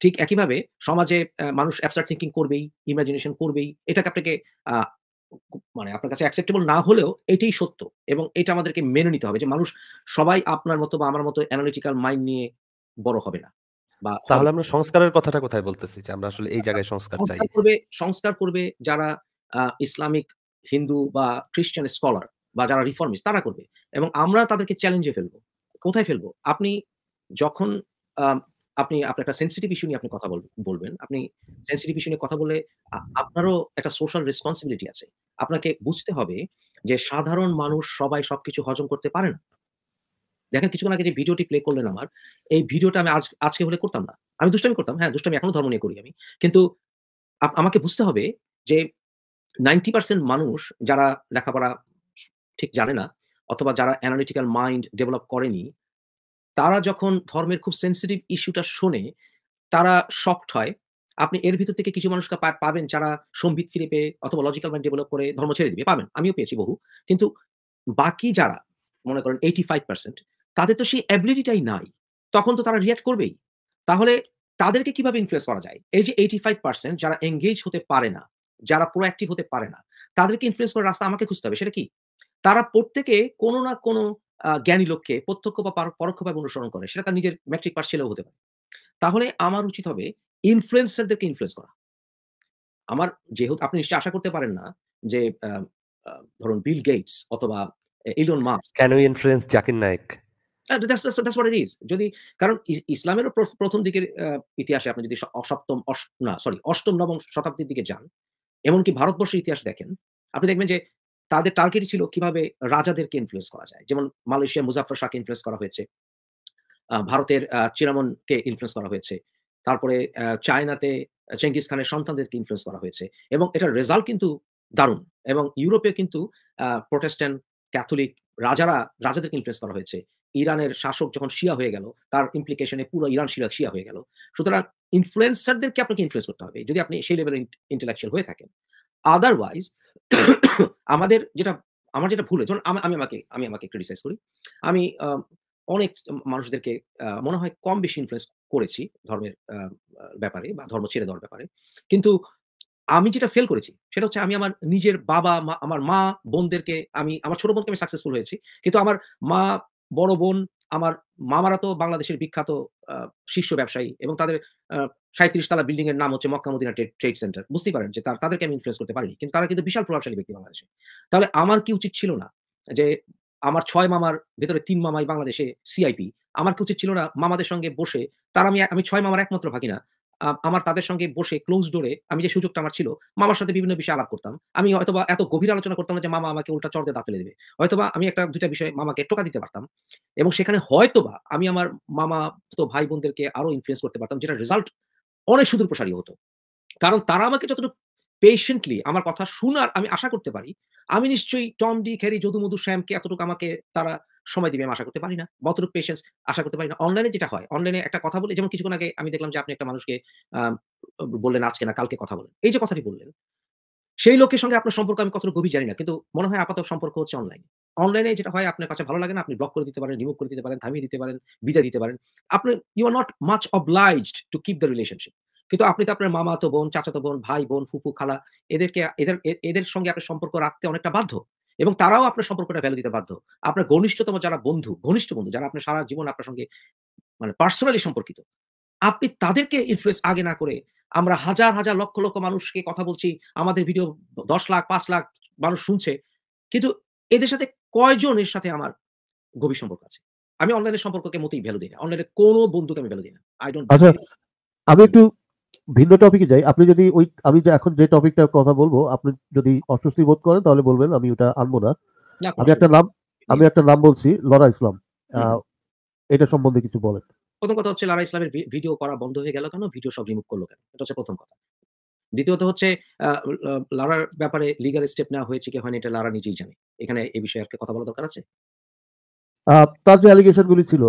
ঠিক একইভাবে সমাজে মানুষ অ্যাবসার্ট থিঙ্কিং করবেই ইমাজিনেশন করবেই এটাকে আপনাকে মানে আপনার কাছে অ্যাকসেপ্টেবল না হলেও এটাই সত্য এবং এটা আমাদেরকে মেনে নিতে হবে যে মানুষ সবাই আপনার মতো বা আমার মতো অ্যানালিটিক্যাল মাইন্ড নিয়ে বড় হবে না বা তাহলে আমরা সংস্কারের কথাটা কোথায় বলতেছি যে আমরা আসলে এই জায়গায় সংস্কার চাই করবে সংস্কার করবে যারা ইসলামিক হিন্দু বা খ্রিস্টান স্কলার বা যারা রিফর্মিস্ট তারা করবে এবং আমরা তাদেরকে চ্যালেঞ্জে ফেলবো কোথায় ফেলবো আপনি যখন আপনি আপনার একটা সেন্সিটিভ ইস্যু নিয়ে আপনি কথা বলবেন আপনি সেন্সিটিভ ইস্যু নিয়ে কথা বলে আপনারও একটা সোশ্যাল রেসপন্সিবিলিটি আছে আপনাকে বুঝতে হবে যে সাধারণ মানুষ সবাই সবকিছু হজম করতে পারে না দেখেন কিছুক্ষণ আগে যে ভিডিওটি প্লে করলেন আমার এই ভিডিওটা আমি আজ আজকে হলে করতাম না আমি দুষ্টামি করতাম হ্যাঁ দুষ্টামি এখনো ধর্ম নিয়ে করি আমি কিন্তু আমাকে বুঝতে হবে যে নাইনটি পার্সেন্ট মানুষ যারা লেখাপড়া ঠিক জানে না অথবা যারা অ্যানালিটিক্যাল মাইন্ড ডেভেলপ করেনি তারা যখন ধর্মের খুব সেন্সিটিভ ইস্যুটা শোনে তারা শক্ট হয় আপনি এর ভিতর থেকে কিছু মানুষকে পাবেন যারা সম্বিত ফিরে পেয়ে অথবা লজিক্যাল মাইন্ড ডেভেলপ করে ধর্ম ছেড়ে দিবে পাবেন আমিও পেয়েছি বহু কিন্তু বাকি যারা মনে করেন এইটি ফাইভ পার্সেন্ট তাদের তো সেই অ্যাবিলিটিটাই নাই তখন তো তারা রিয়াক্ট করবেই তাহলে তাদেরকে কিভাবে ইনফ্লুয়েস করা যায় এই যে এইটি ফাইভ পার্সেন্ট যারা এঙ্গেজ হতে পারে না যারা প্রোঅ্যাক্টিভ হতে পারে না তাদেরকে ইনফ্লুয়েস করার রাস্তা আমাকে খুঁজতে হবে সেটা কি তারা প্রত্যেকে কোনো না কোনো জ্ঞানী লোককে প্রত্যক্ষ বা পরোক্ষভাবে অনুসরণ করে সেটা তার নিজের ম্যাট্রিক পাস ছেলেও হতে পারে তাহলে আমার উচিত হবে ইনফ্লুয়েন্সারদেরকে ইনফ্লুয়েন্স করা আমার যেহেতু আপনি নিশ্চয় আশা করতে পারেন না যে ধরুন বিল গেটস অথবা Elon Musk can influence Zakir Naik হ্যাঁ, যদি কারণ ইসলামের প্রথম দিকের ইতিহাসে আপনি যদি সপ্তম না সরি অষ্টম নবম শতাব্দীর দিকে যান এমনকি ভারতবর্ষের ইতিহাস দেখেন আপনি দেখবেন যে তাদের টার্গেট ছিল কিভাবে রাজাদেরকে ইনফ্লুয়েস করা যায় যেমন মালয়েশিয়া মুজাফর শাহকে ইনফ্লুয়েস করা হয়েছে ভারতের চিরামনকে ইনফ্লুয়েস করা হয়েছে তারপরে চায়নাতে চেঙ্গিস খানের সন্তানদেরকে ইনফ্লুয়েস করা হয়েছে এবং এটার রেজাল্ট কিন্তু দারুণ এবং ইউরোপে কিন্তু প্রোটেস্ট্যান্ট ক্যাথলিক রাজারা রাজাদেরকে ইনফ্লুয়েস করা হয়েছে ইরানের শাসক যখন শিয়া হয়ে গেল তার ইমপ্লিকেশনে পুরো ইরান শিয়া শিয়া হয়ে গেল সুতরাং ইনফ্লুয়েন্সারদেরকে আপনাকে ইনফ্লুয়েস করতে হবে যদি আপনি সেই লেভেলের ইন্টেলেকচুয়াল হয়ে থাকেন আদারওয়াইজ (coughs) আমাদের যেটা আমার যেটা ভুল হয়েছে আমি আমাকে আমি আমাকে ক্রিটিসাইজ করি আমি অনেক মানুষদেরকে মনে হয় কম বেশি ইনফ্লুয়েস করেছি ধর্মের ব্যাপারে বা ধর্ম ছেড়ে দেওয়ার ব্যাপারে কিন্তু আমি যেটা ফেল করেছি সেটা হচ্ছে আমি আমার নিজের বাবা মা আমার মা বোনদেরকে আমি আমার ছোট বোনকে আমি সাকসেসফুল হয়েছি কিন্তু আমার মা বড় বোন আমার মামারা তো বাংলাদেশের বিখ্যাত শীর্ষ ব্যবসায়ী এবং তাদের সাঁত্রিশ তলা বিল্ডিং এর নাম হচ্ছে মক্কা মদিনা ট্রেড সেন্টার বুঝতেই পারেন যে তার তাদেরকে আমি ইনফ্লুয়েস করতে পারিনি কিন্তু তারা কিন্তু বিশাল প্রভাবশালী ব্যক্তি বাংলাদেশে তাহলে আমার কি উচিত ছিল না যে আমার ছয় মামার ভেতরে তিন মামাই বাংলাদেশে সিআইপি আমার কি উচিত ছিল না মামাদের সঙ্গে বসে তার আমি আমি ছয় মামার একমাত্র ভাগি না আমার তাদের সঙ্গে বসে ক্লোজ ডোরে আমি যে সুযোগটা আমার ছিল মামার সাথে বিভিন্ন বিষয়ে আলাপ করতাম আমি হয়তোবা এত গভীর আলোচনা করতাম না যে মামা আমাকে উল্টা চড়তে দা ফেলে দেবে হয়তোবা আমি একটা দুটা বিষয়ে মামাকে টোকা দিতে পারতাম এবং সেখানে হয়তোবা আমি আমার মামা তো ভাই বোনদেরকে আরো ইনফ্লুয়েস করতে পারতাম যেটা রেজাল্ট অনেক সুদূর প্রসারী হতো কারণ তারা আমাকে যতটুকু পেশেন্টলি আমার কথা শোনার আমি আশা করতে পারি আমি নিশ্চয়ই Tom Dick Harry Jadu Madhu শ্যামকে এতটুকু আমাকে তারা সময় দিবে আমি আশা করতে পারি না অতটুকু পেশেন্স আশা করতে পারি না অনলাইনে যেটা হয় অনলাইনে একটা কথা বলে যেমন কিছুক্ষণ আগে আমি দেখলাম যে আপনি একটা মানুষকে বললেন আজকে না কালকে কথা বলেন এই যে কথাটি বললেন সেই লোকের সঙ্গে আপনার সম্পর্ক আমি কতটুকু গভীর জানি না কিন্তু মনে হয় আপাতত সম্পর্ক হচ্ছে অনলাইন অনলাইনে যেটা হয় আপনার কাছে ভালো লাগে না আপনি ব্লক করে দিতে পারেন রিমুভ করে দিতে পারেন থামিয়ে দিতে পারেন বিদায় দিতে পারেন আপনি you are not much obliged to keep the relationship কিন্তু আপনি তো আপনার মামা তো বোন চাচাতো বোন ভাই বোন ফুফু খালা এদেরকে এদের এদের সঙ্গে আপনার সম্পর্ক রাখতে অনেকটা বাধ্য এবং তারাও আপনার সম্পর্কটা ভ্যালু দিতে বাধ্য আপনার ঘনিষ্ঠতম যারা বন্ধু ঘনিষ্ঠ বন্ধু যারা আপনার সারা জীবন আপনার সঙ্গে মানে পার্সোনালি সম্পর্কিত আপনি তাদেরকে ইনফ্লুয়েস আগে না করে আমরা হাজার হাজার লক্ষ লক্ষ মানুষকে কথা বলছি আমাদের ভিডিও দশ লাখ পাঁচ লাখ মানুষ শুনছে কিন্তু এদের সাথে কয়জন এর সাথে আমার গভীর সম্পর্ক আছে আমি অনলাইনে সম্পর্ককে মতেই ভ্যালু দিই না অনলাইনে কোনো বন্ধুকে আমি ভ্যালু দিই না আই ডোন্ট আচ্ছা আমি একটু ভিন্ন টপিকে যাই আপনি যদি ওই আমি যে এখন যে টপিকটার কথা বলবো আপনি যদি অস্বস্তি বোধ করেন তাহলে বলবেন আমি ওটা আনবো না আমি একটা নাম আমি একটা নাম বলছি লরা ইসলাম এটা সম্বন্ধে কিছু বলেন প্রথম কথা হচ্ছে লারা ইসলামের ভিডিও করা বন্ধ হয়ে গেল কেন ভিডিও সব রিমুভ করলো কেন এটা হচ্ছে প্রথম কথা দ্বিতীয়ত হচ্ছে লারার ব্যাপারে লিগাল স্টেপ নেওয়া হয়েছে কি হয়নি এটা লারা নিজেই জানে এখানে এই বিষয়ে একটা কথা বলা দরকার আছে তার যে অ্যালিগেশন গুলি ছিল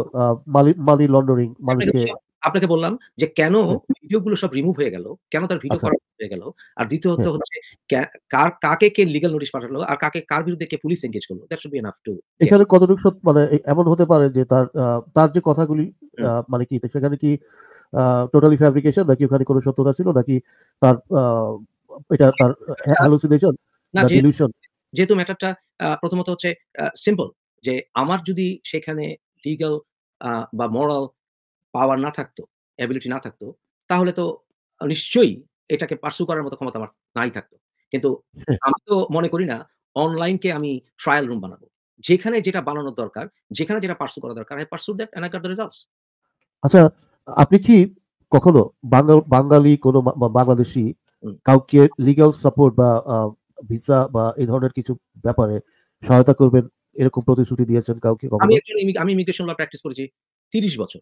মানি লন্ডারিং মানিকে আপনাকে বললাম যে কেন ভিডিও গুলো সব রিমুভ হয়ে গেল কেন তার ভিডিও আচ্ছা। করা হয়ে গেল আর দ্বিতীয়ত হ্যাঁ। হচ্ছে কার কাকে কে লিগাল নোটিশ পাঠালো আর কাকে কার বিরুদ্ধে কে পুলিশ এনগেজ করলো that should be enough to এখানে কতটুকু সত্য মানে এমন হতে পারে যে তার তার যে কথাগুলি মানে কি সেখানে কি টোটালি ফ্যাব্রিকেশন নাকি ওখানে কোনো সত্যতা ছিল নাকি তার এটা তার হ্যালুসিনেশন না ডিলিউশন যেহেতু ম্যাটারটা প্রথমত হচ্ছে সিম্পল যে আমার যদি সেখানে লিগাল বা মরাল পাওয়ার না থাকতো অ্যাবিলিটি না থাকতো তাহলে তো নিশ্চয়ই এটাকে পার্সু করার মতো ক্ষমতা আমার নাই থাকতো কিন্তু হ্যাঁ। আমি তো মনে করি না অনলাইনকে আমি ট্রায়াল রুম বানাবো যেখানে যেটা বানানোর দরকার যেখানে যেটা পার্সু করা দরকার I pursue that and I got the results আচ্ছা আপনি কি কখনো বাঙালি কোনো বাংলাদেশি কাউকে লিগাল সাপোর্ট বা ভিসা বা এই ধরনের কিছু ব্যাপারে সহায়তা করবেন এরকম প্রতিশ্রুতি দিয়েছেন কাউকে আমি একজন আমি ইমিগ্রেশন ল প্র্যাকটিস করেছি 30 বছর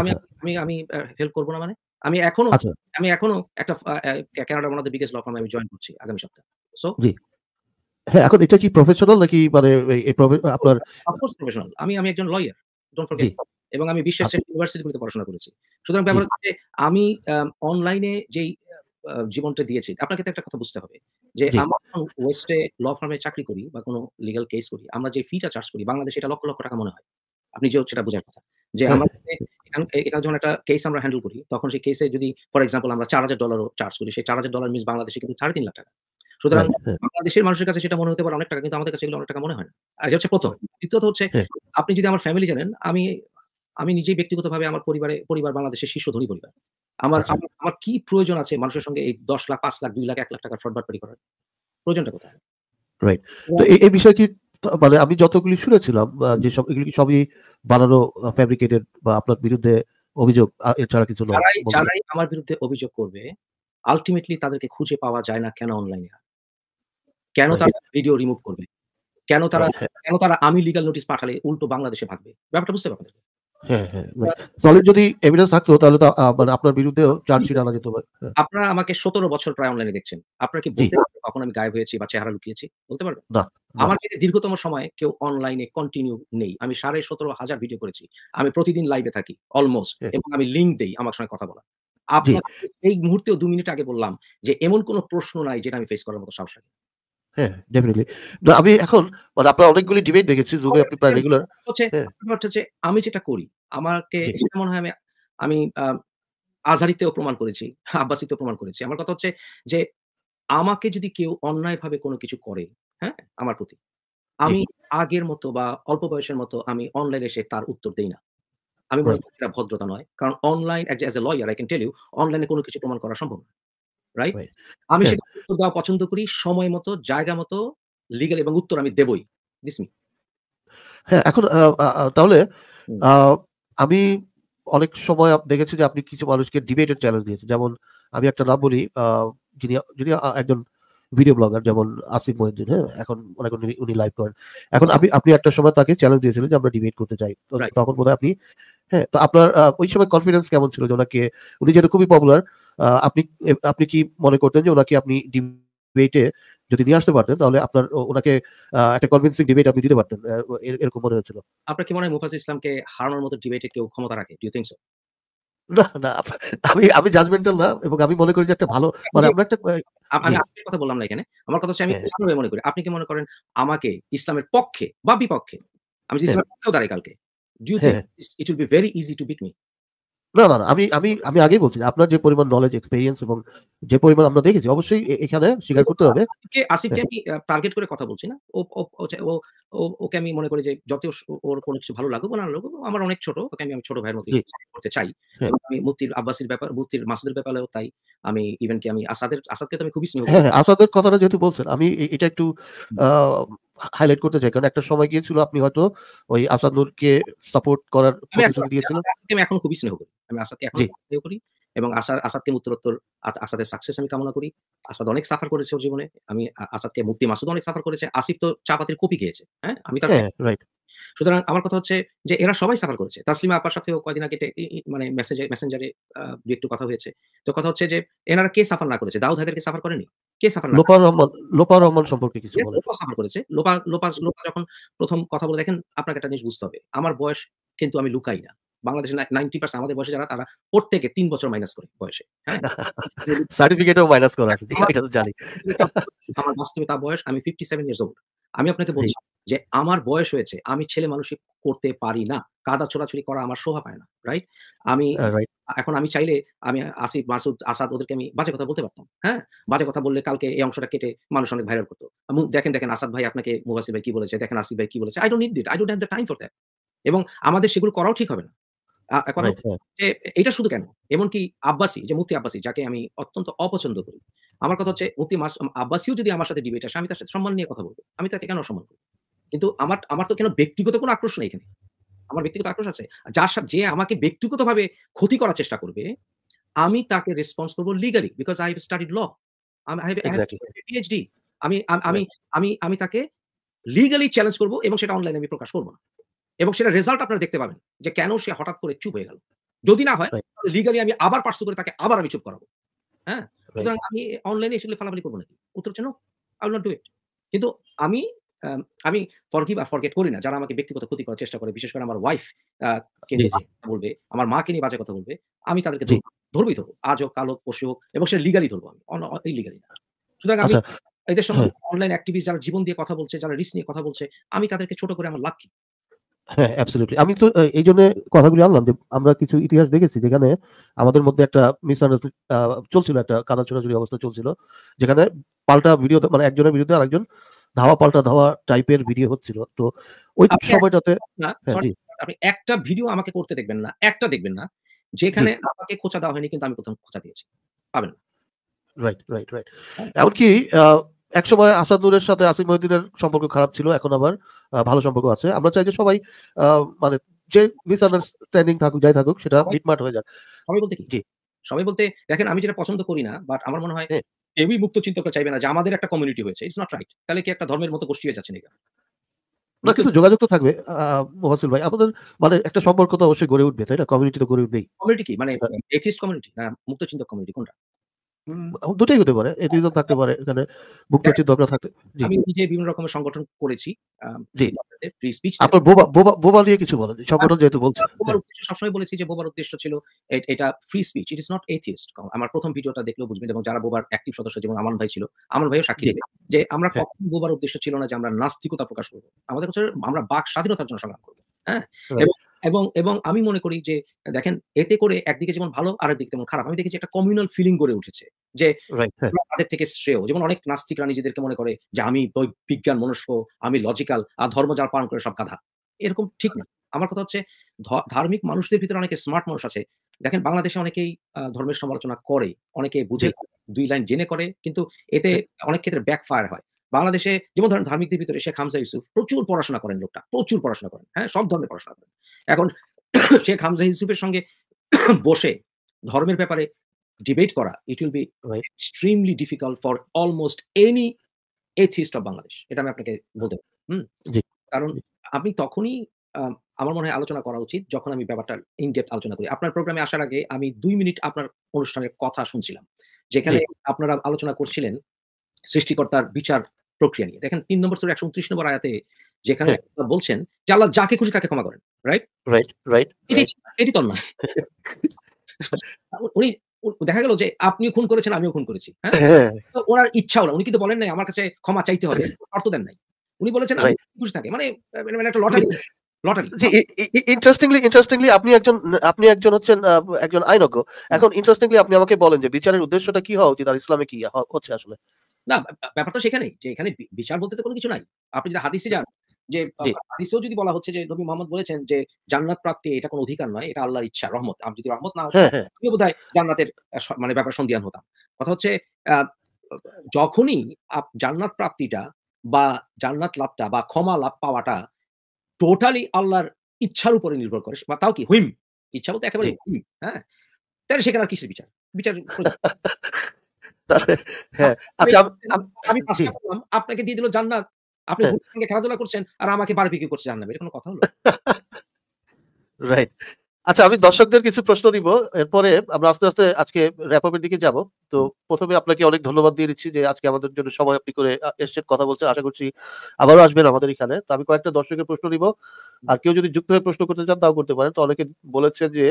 আমি আমি আমি হেল্প আচ্ছা। করব না মানে আমি এখনো আচ্ছা। আমি এখনো একটা Canada one of the biggest law firm আমি জয়েন করছি আগামী সপ্তাহে সো জি হ্যাঁ এখন এটা কি প্রফেশনাল নাকি মানে আপনার অফকোর্স প্রফেশনাল আমি আমি একজন লয়ার ডোন্ট ফরগেট এবং আমি বিশ্বের শ্রেষ্ঠ ইউনিভার্সিটিগুলিতে পড়াশোনা করেছি সুতরাং ব্যাপার হচ্ছে আমি অনলাইনে যেই জীবনটা দিয়েছি আপনাকে তো একটা কথা বুঝতে হবে যে আমরা ওয়েস্টে ল ফার্মে চাকরি করি বা কোনো লিগাল কেস করি আমরা যে ফিটা চার্জ করি বাংলাদেশে এটা লক্ষ লক্ষ টাকা মনে হয় আপনি যে সেটা বোঝার কথা যে আমরা এখানে যখন একটা কেস আমরা হ্যান্ডেল করি তখন সেই কেসে যদি ফর এক্সাম্পল আমরা চার হাজার ডলারও চার্জ করি সেই চার হাজার ডলার মিস বাংলাদেশে কিন্তু সাড়ে তিন লাখ টাকা সুতরাং হ্যাঁ, হ্যাঁ। বাংলাদেশের মানুষের কাছে সেটা মনে হতে পারে অনেক টাকা কিন্তু আমাদের কাছে এগুলো অনেক টাকা মনে হয় না আর হচ্ছে প্রথম হ্যাঁ। দ্বিতীয়ত হচ্ছে আপনি যদি আমার ফ্যামিলি জানেন আমি আমি নিজেই ব্যক্তিগতভাবে আমার পরিবারে পরিবার বাংলাদেশের শীর্ষ ধনী পরিবার আচ্ছা। আমার আমার কি প্রয়োজন আছে মানুষের সঙ্গে এই দশ লাখ পাঁচ লাখ দুই লাখ এক লাখ টাকা ফ্রড বাটপারি করার প্রয়োজনটা কোথায় রাইট তো এই বিষয়ে কি মানে আমি যতগুলি শুনেছিলাম যে সব এগুলি সবই বানানো ফ্যাব্রিকেটেড বা আপনার বিরুদ্ধে অভিযোগ এছাড়া কিছু যারাই আমার বিরুদ্ধে অভিযোগ করবে আলটিমেটলি তাদেরকে খুঁজে পাওয়া যায় না কেন অনলাইনে কেন তারা ভিডিও রিমুভ করবে কেন তারা কেন তারা আমি লিগাল নোটিশ পাঠালে উল্টো বাংলাদেশে ভাগবে ব্যাপারটা বুঝতে পারবে হ্যাঁ, হ্যাঁ মানে যদি এভিডেন্স থাকতো তাহলে তো মানে আপনার বিরুদ্ধেও চার্জশিট আনা যেত হ্যাঁ। আপনারা আমাকে সতেরো বছর প্রায় অনলাইনে দেখছেন আপনারা কি বলতে কখন আমি গায়েব হয়েছি বা চেহারা লুকিয়েছি বলতে পারবেন আমার যে দীর্ঘতম সময় কেউ অনলাইনে কন্টিনিউ নেই আমি সাড়ে সতেরো হাজার ভিডিও করেছি আমি প্রতিদিন লাইভে থাকি অলমোস্ট হ্যাঁ। এবং আমি লিঙ্ক দেই আমার সঙ্গে কথা বলা আপনার এই মুহূর্তেও দু মিনিট আগে বললাম যে এমন কোনো প্রশ্ন নাই যেটা আমি ফেস করার মতো সাহস হ্যাঁ ডেফিনেটলি আমি এখন মানে আপনার অনেকগুলি ডিবেট দেখেছি যুগে হ্যাঁ, আপনি প্রায় রেগুলার হ্যাঁ, হ্যাঁ। হচ্ছে আমি যেটা করি আমাকে মনে হয় আমি আমি প্রমাণ করেছি আব্বাসিতেও প্রমাণ করেছি আমার কথা হচ্ছে যে আমাকে যদি কেউ অন্যায়ভাবে কোনো কিছু করে হ্যাঁ আমার প্রতি আমি আগের মতো বা অল্প বয়সের মতো আমি অনলাইনে এসে তার উত্তর দেই না আমি মনে করি এটা ভদ্রতা নয় কারণ online as a lawyer I can tell you অনলাইনে কোনো কিছু প্রমাণ করা সম্ভব না রাইট আমি সেটা উত্তর দেওয়া পছন্দ করি সময় মতো জায়গা মতো লিগেল এবং উত্তর আমি দেবই দিসমি হ্যাঁ এখন তাহলে আমি অনেক সময় দেখেছি যে আপনি কিছু মানুষকে ডিবেটের চ্যালেঞ্জ দিয়েছেন যেমন আমি একটা নাম বলি যিনি যিনি একজন ভিডিও ব্লগার যেমন আসিফ মহিউদ্দিন হ্যাঁ এখন অনেক উনি লাইভ করেন এখন আপনি আপনি একটা সময় তাকে চ্যালেঞ্জ দিয়েছিলেন যে আমরা ডিবেট করতে চাই তো তখন বোধহয় আপনি হ্যাঁ তো আপনার ওই সময় কনফিডেন্স কেমন ছিল যে ওনাকে উনি যেটা খুবই পপুলার আপনি আপনি কি মনে করতেন যে ওনাকে আপনি ডিবেটে যদি নিয়ে আসতে পারতেন তাহলে আপনার ওনাকে একটা কনভিন্সিং ডিবেট আপনি দিতে পারতেন এরকম মনে হয়েছিল আপনার কি মনে হয় মুফাসি ইসলামকে হারানোর মতো ডিবেটে কেউ ক্ষমতা রাখে ডিউ ইউ থিংক সো না না আমি আমি জাজমেন্টাল না এবং আমি মনে করি যে একটা ভালো মানে আমরা একটা আমি আজকে কথা বললাম না এখানে আমার কথা হচ্ছে আমি হ্যাঁ। মনে করি আপনি কি মনে করেন আমাকে ইসলামের পক্ষে বা বিপক্ষে আমি হ্যাঁ। ইসলামের পক্ষেও দাঁড়াই কালকে do think it will be very easy to beat me না না আমি আমি আমি আগেই বলছি আপনার যে পরিমাণ নলেজ এক্সপেরিয়েন্স এবং যে পরিমাণ আমরা দেখেছি অবশ্যই এখানে স্বীকার করতে হবে আসিফকে আমি টার্গেট করে কথা বলছি না ও ও ওকে আমি মনে করি যে যত ওর কোনো কিছু ভালো লাগুক না লাগুক আমার অনেক ছোট ওকে আমি ছোট ভাইয়ের মতো করতে চাই হ্যাঁ। আমি মুক্তির আব্বাসির ব্যাপার মুক্তির মাসুদের ব্যাপারেও তাই আমি ইভেন কি আমি আসাদের আসাদকে তো আমি খুবই স্নেহ হ্যাঁ, হ্যাঁ, আসাদের কথাটা যেহেতু বলছেন আমি এটা একটু হাইলাইট করতে চাই কারণ একটা সময় গিয়েছিল আপনি হয়তো ওই আসাদ নূরকে সাপোর্ট করার প্রতিশ্রুতি দিয়েছিলেন আমি এখন খুবই স্নেহ করি আমি আসাদকে এখন স্নেহ করি এবং আসাদ আসাদকে উত্তরোত্তর আসাদের সাকসেস আমি কামনা করি আসাদ অনেক সাফার করেছে ওর জীবনে আমি আসাদকে মুক্তি মাসুদ অনেক সাফার করেছে আসিফ তো চাপাতির কপি খেয়েছে হ্যাঁ আমি হ্যাঁ, সুতরাং আমার কথা হচ্ছে যে এরা সবাই সাফার করেছে তাসলিমা আপার সাথে কয়দিন আগে মানে মেসেজে মেসেঞ্জারে দু একটু কথা হয়েছে তো কথা হচ্ছে যে এনারা কে সাফার না করেছে দাউদ হায়দারকে সাফার করেনি কে সাফার লোপা রহমান সম্পর্কে কিছু লোপা সাফার করেছে লোপা লোপা লোপা যখন প্রথম কথা বলে দেখেন আপনাকে একটা জিনিস বুঝতে হবে আমার বয়স কিন্তু আমি লুকাই না বাংলাদেশের নাইনটি পার্সেন্ট আমাদের বয়সে যারা তারা প্রত্যেকে তিন বছর মাইনাস করে বয়সে সার্টিফিকেটও হ্যাঁ? (laughs) মাইনাস করা আছে এটা তো জানি (laughs) আমার বাস্তবে তা বয়স আমি ফিফটি সেভেন ইয়ার্স ওল্ড আমি আপনাকে বলছি যে আমার বয়স হয়েছে আমি ছেলে মানুষই করতে পারি না কাদা ছোড়াছুড়ি করা আমার শোভা পায় না রাইট আমি এখন আমি চাইলে আমি আসিফ মাসুদ আসাদ ওদেরকে আমি বাজে কথা বলতে পারতাম হ্যাঁ বাজে কথা বললে কালকে এই অংশটা কেটে মানুষ অনেক ভাইরাল করতো দেখেন দেখেন আসাদ ভাই আপনাকে মোবাসি ভাই কি বলেছে দেখেন আসিফ ভাই কি বলেছে I dot need দিট I dot have the time for that এবং আমাদের সেগুলো করাও ঠিক হবে না কথা যে এটা শুধু কেন এমনকি আব্বাসী যে মুফতি আব্বাসী যাকে আমি অত্যন্ত অপছন্দ করি আমার কথা হচ্ছে মুফতি মাস আব্বাসিও যদি আমার সাথে ডিবেট আসে আমি তার সাথে সম্মান নিয়ে কথা বলবো আমি তাকে কেন সম্মান করি কিন্তু আমার আমার তো কেন ব্যক্তিগত কোনো আক্রোশ নেই এখানে আমার ব্যক্তিগত আক্রোশ আছে যার সাথে যে আমাকে ব্যক্তিগতভাবে ক্ষতি করার চেষ্টা করবে আমি তাকে রেসপন্স করবো legally because I have studied law PhD আমি আমি আমি তাকে লিগালি চ্যালেঞ্জ করবো এবং সেটা অনলাইনে আমি প্রকাশ করবো না এবং সেটা রেজাল্ট আপনারা দেখতে পাবেন যে কেন সে হঠাৎ করে চুপ হয়ে গেল যদি না হয় লিগালি আমি আবার পার্সু করে তাকে আবার আমি চুপ করাবো হ্যাঁ সুতরাং আমি অনলাইনে এসে ফালাফালি করবো নাকি উত্তর চেন আই নট ডু ইট কিন্তু আমি আমি ফরগিভ আর ফরগেট করি না যারা আমাকে ব্যক্তিগত ক্ষতি করার চেষ্টা করে বিশেষ করে আমার ওয়াইফ বলবে আমার মাকে নিয়ে বাজে কথা বলবে আমি তাদেরকে ধরবই ধরবো আজ হোক কাল হোক পশু হোক এবং সে লিগালি ধরবো আমি লিগালি না সুতরাং আমি আচ্ছা। এদের সঙ্গে অনলাইন অ্যাক্টিভিস্ট যারা জীবন দিয়ে কথা বলছে যারা রিস্ক নিয়ে কথা বলছে আমি তাদেরকে ছোট করে আমার লাভ কি হ্যাঁ অ্যাবসলিউটলি আমি তো এই জন্য কথাগুলি আনলাম যে আমরা কিছু ইতিহাস দেখেছি যেখানে আমাদের মধ্যে একটা মিসআন্ডারস্ট্যান্ডিং চলছিল একটা কাদা ছোড়াছুড়ি অবস্থা চলছিল যেখানে পাল্টা ভিডিও মানে একজনের বিরুদ্ধে আরেকজন ধাওয়া পাল্টা ধাওয়া টাইপের ভিডিও হচ্ছিল তো ওই সময়টাতে হ্যাঁ, আপনি একটা ভিডিও আমাকে করতে দেখবেন না একটা দেখবেন না যেখানে আমাকে খোঁচা দেওয়া হয়নি কিন্তু আমি কোথাও খোঁচা দিয়েছি পাবেন রাইট রাইট রাইট এমনকি একসময় আসাদুরের সাথে আসিফ মহিউদ্দিনের সম্পর্ক খারাপ ছিল এখন আবার ভালো সম্পর্ক আছে আমরা চাই যে সবাই মানে যে মিসআন্ডারস্ট্যান্ডিং থাকুক যাই থাকুক সেটা মিটমাট হয়ে যাক সবাই বলতে কি সবাই বলতে দেখেন আমি যেটা পছন্দ করি না বাট আমার মনে হয় হ্যাঁ। কেউই মুক্ত চিন্তা চাইবে না যে আমাদের একটা কমিউনিটি হয়েছে ইটস নট রাইট তাহলে কি একটা ধর্মের মতো গোষ্ঠী হয়ে যাচ্ছে নাকি না কিন্তু যোগাযোগ তো থাকবে মোহাসিল ভাই আমাদের মানে একটা সম্পর্ক তো অবশ্যই গড়ে উঠবে তাই না কমিউনিটি তো গড়ে উঠবেই কমিউনিটি কি মানে এথিস্ট হ্যাঁ। কমিউনিটি না মুক্ত চিন্তা কমিউনিটি কোনটা দুটোই হতে পারে এই দুইজন থাকতে পারে এখানে ভুক্তভোগী হ্যাঁ। দরকার থাকতে আমি নিজে বিভিন্ন রকমের সংগঠন করেছি জি আপনার বোবা বোবা নিয়ে কিছু বলেন সংগঠন যেহেতু বলছে সবসময় বলেছি যে বোবার উদ্দেশ্য ছিল এটা free speech it is not atheist আমার প্রথম ভিডিওটা দেখলেও বুঝবেন এবং যারা বোবার অ্যাক্টিভ সদস্য যেমন আমার ভাই ছিল আমল ভাইও সাক্ষী দেবে যে আমরা হ্যাঁ। কখন বোবার উদ্দেশ্য ছিল না যে আমরা নাস্তিকতা প্রকাশ করবো আমাদের কাছে আমরা বাক স্বাধীনতার জন্য সংগ্রাম করবো হ্যাঁ? হ্যাঁ এবং এবং এবং আমি মনে করি যে দেখেন এতে করে একদিকে যেমন ভালো আর একদিকে যেমন খারাপ আমি দেখেছি একটা কমিউনাল ফিলিং গড়ে উঠেছে যে তাদের থেকে শ্রেয় যেমন অনেক নাস্তিকরা নিজেদেরকে মনে করে যে আমি বিজ্ঞান মনস্ক আমি লজিক্যাল আর ধর্ম যার পালন করে সব কাঁধা এরকম ঠিক না আমার কথা হচ্ছে ধার্মিক মানুষদের ভিতরে অনেকে স্মার্ট মানুষ আছে দেখেন বাংলাদেশে অনেকেই ধর্মের সমালোচনা করে অনেকে বুঝে দুই লাইন জেনে করে কিন্তু এতে অনেক ক্ষেত্রে ব্যাকফায়ার হয় বাংলাদেশে যেমন ধরেন ধার্মিকদের ভিতরে শেখ হামজা ইউসুফ প্রচুর পড়াশোনা করেন লোকটা প্রচুর পড়াশোনা করেন হ্যাঁ সব ধর্মের পড়াশোনা করেন এখন (coughs) শেখ হামজা ইউসুফের সঙ্গে (coughs) বসে ধর্মের ব্যাপারে ডিবেট করা it will be extremely difficult for almost any atheist of Bangladesh এটা আমি আপনাকে বলতে হুম কারণ আমি তখনই আমার মনে হয় আলোচনা করা উচিত যখন আমি ব্যাপারটা ইনডেপ আলোচনা করি আপনার প্রোগ্রামে আসার আগে আমি দুই মিনিট আপনার অনুষ্ঠানের কথা শুনছিলাম যেখানে আপনারা আলোচনা করছিলেন সৃষ্টিকর্তার বিচার প্রক্রিয়া নিয়ে দেখেন তিন নম্বর সুরে একশো উনত্রিশ নম্বর আয়াতে যেখানে হ্যাঁ। বলছেন যে আল্লাহ যাকে খুশি তাকে ক্ষমা করেন রাইট রাইট রাইট এটি তো নয় (laughs) উনি দেখা গেল যে আপনিও খুন করেছেন আমিও খুন করেছি হ্যাঁ, হ্যাঁ। ওনার ইচ্ছা ওরা উনি কিন্তু বলেন নাই আমার কাছে ক্ষমা চাইতে হবে অর্থ (laughs) দেন নাই উনি বলেছেন খুশি থাকে মানে, মানে মানে একটা লটারি ইন্টারেস্টিংলি (laughs) ইন্টারেস্টিংলি আপনি একজন আপনি একজন হচ্ছেন একজন আইনজ্ঞ এখন ইন্টারেস্টিংলি আপনি আমাকে বলেন যে বিচারের উদ্দেশ্যটা কি হওয়া উচিত আর ইসলামে কি হচ্ছে আসলে না ব্যাপারটা সেখানেই যে এখানে বিচার বলতে তো কোনো কিছু নাই আপনি যদি হাদিসে যান যে হাদিসেও যদি বলা হচ্ছে যে নবী মোহাম্মদ বলেছেন যে জান্নাত প্রাপ্তি এটা কোনো অধিকার নয় এটা আল্লাহর ইচ্ছা রহমত আমি যদি রহমত না হতো বোধ হয় জান্নাতের মানে ব্যাপার সন্ধিয়ান হতাম কথা হচ্ছে যখনই জান্নাত প্রাপ্তিটা বা জান্নাত লাভটা বা ক্ষমা লাভ পাওয়াটা টোটালি আল্লাহর ইচ্ছার উপরে নির্ভর করে বা তাও কি হুইম ইচ্ছা বলতে একেবারে হুইম হ্যাঁ তাহলে সেখানে আর কিসের বিচার বিচার (laughs) হ্যাঁ আচ্ছা আমি আপনাকে দিয়ে দিল জান্নাত আপনি হ্যাঁ। খেলাধুলা করছেন আর আমাকে বারবিকিউ করছে জান্নাত এটা কোনো কথা হলো রাইট (laughs) আচ্ছা আমি দর্শকদের কিছু প্রশ্ন নিব এরপরে আমরা আস্তে আস্তে আজকে র্যাপের দিকে যাব তো প্রথমে আপনাকে অনেক ধন্যবাদ দিয়ে দিচ্ছি যে আজকে আমাদের জন্য সময় আপনি করে এসে কথা বলছে আশা করছি আবারও আসবেন আমাদের এখানে তো আমি কয়েকটা দর্শকের প্রশ্ন নিব আর কেউ যদি যুক্ত হয়ে প্রশ্ন করতে চান তাও করতে পারেন তো অনেকে বলেছে যে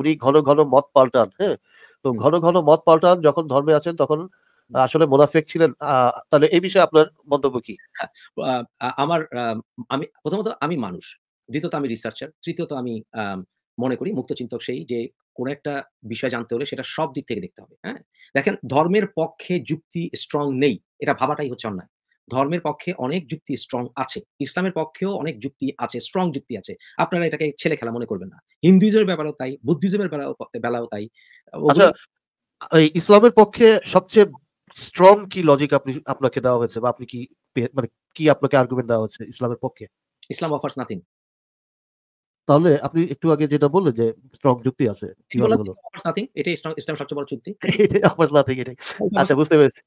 উনি ঘন ঘন মত পাল্টান হ্যাঁ তো ঘন ঘন মত পাল্টান যখন ধর্মে আছেন তখন আসলে মোনাফেক ছিলেন তাহলে এই বিষয়ে আপনার মন্তব্য কি আমার আমি প্রথমত আমি মানুষ দ্বিতীয়ত আমি রিসার্চার তৃতীয়ত আমি মনে করি মুক্ত চিন্তক সেই যে কোন একটা বিষয় জানতে হলে সেটা সব দিক থেকে দেখতে হবে হ্যাঁ দেখেন ধর্মের পক্ষে যুক্তি স্ট্রং নেই এটা ভাবাটাই হচ্ছে অন্যায় ধর্মের পক্ষে অনেক যুক্তি স্ট্রং আছে ইসলামের পক্ষেও অনেক যুক্তি আছে স্ট্রং যুক্তি আছে আপনারা এটাকে ছেলে খেলা মনে করবেন না হিন্দুইজমের ব্যাপারও তাই বুদ্ধিজমের বেলাও তাই আচ্ছা, ইসলামের পক্ষে সবচেয়ে স্ট্রং কি লজিক আপনি আপনাকে দেওয়া হয়েছে বা আপনি কি মানে কি আপনাকে আর্গুমেন্ট দেওয়া হয়েছে ইসলামের পক্ষে ইসলাম অফার্স নাথিং তাহলে আপনি একটু আগে যেটা বললেন যে স্ট্রং যুক্তি আছে ইসলাম সবচেয়ে বড় চুক্তি (laughs) আচ্ছা বুঝতে পেরেছি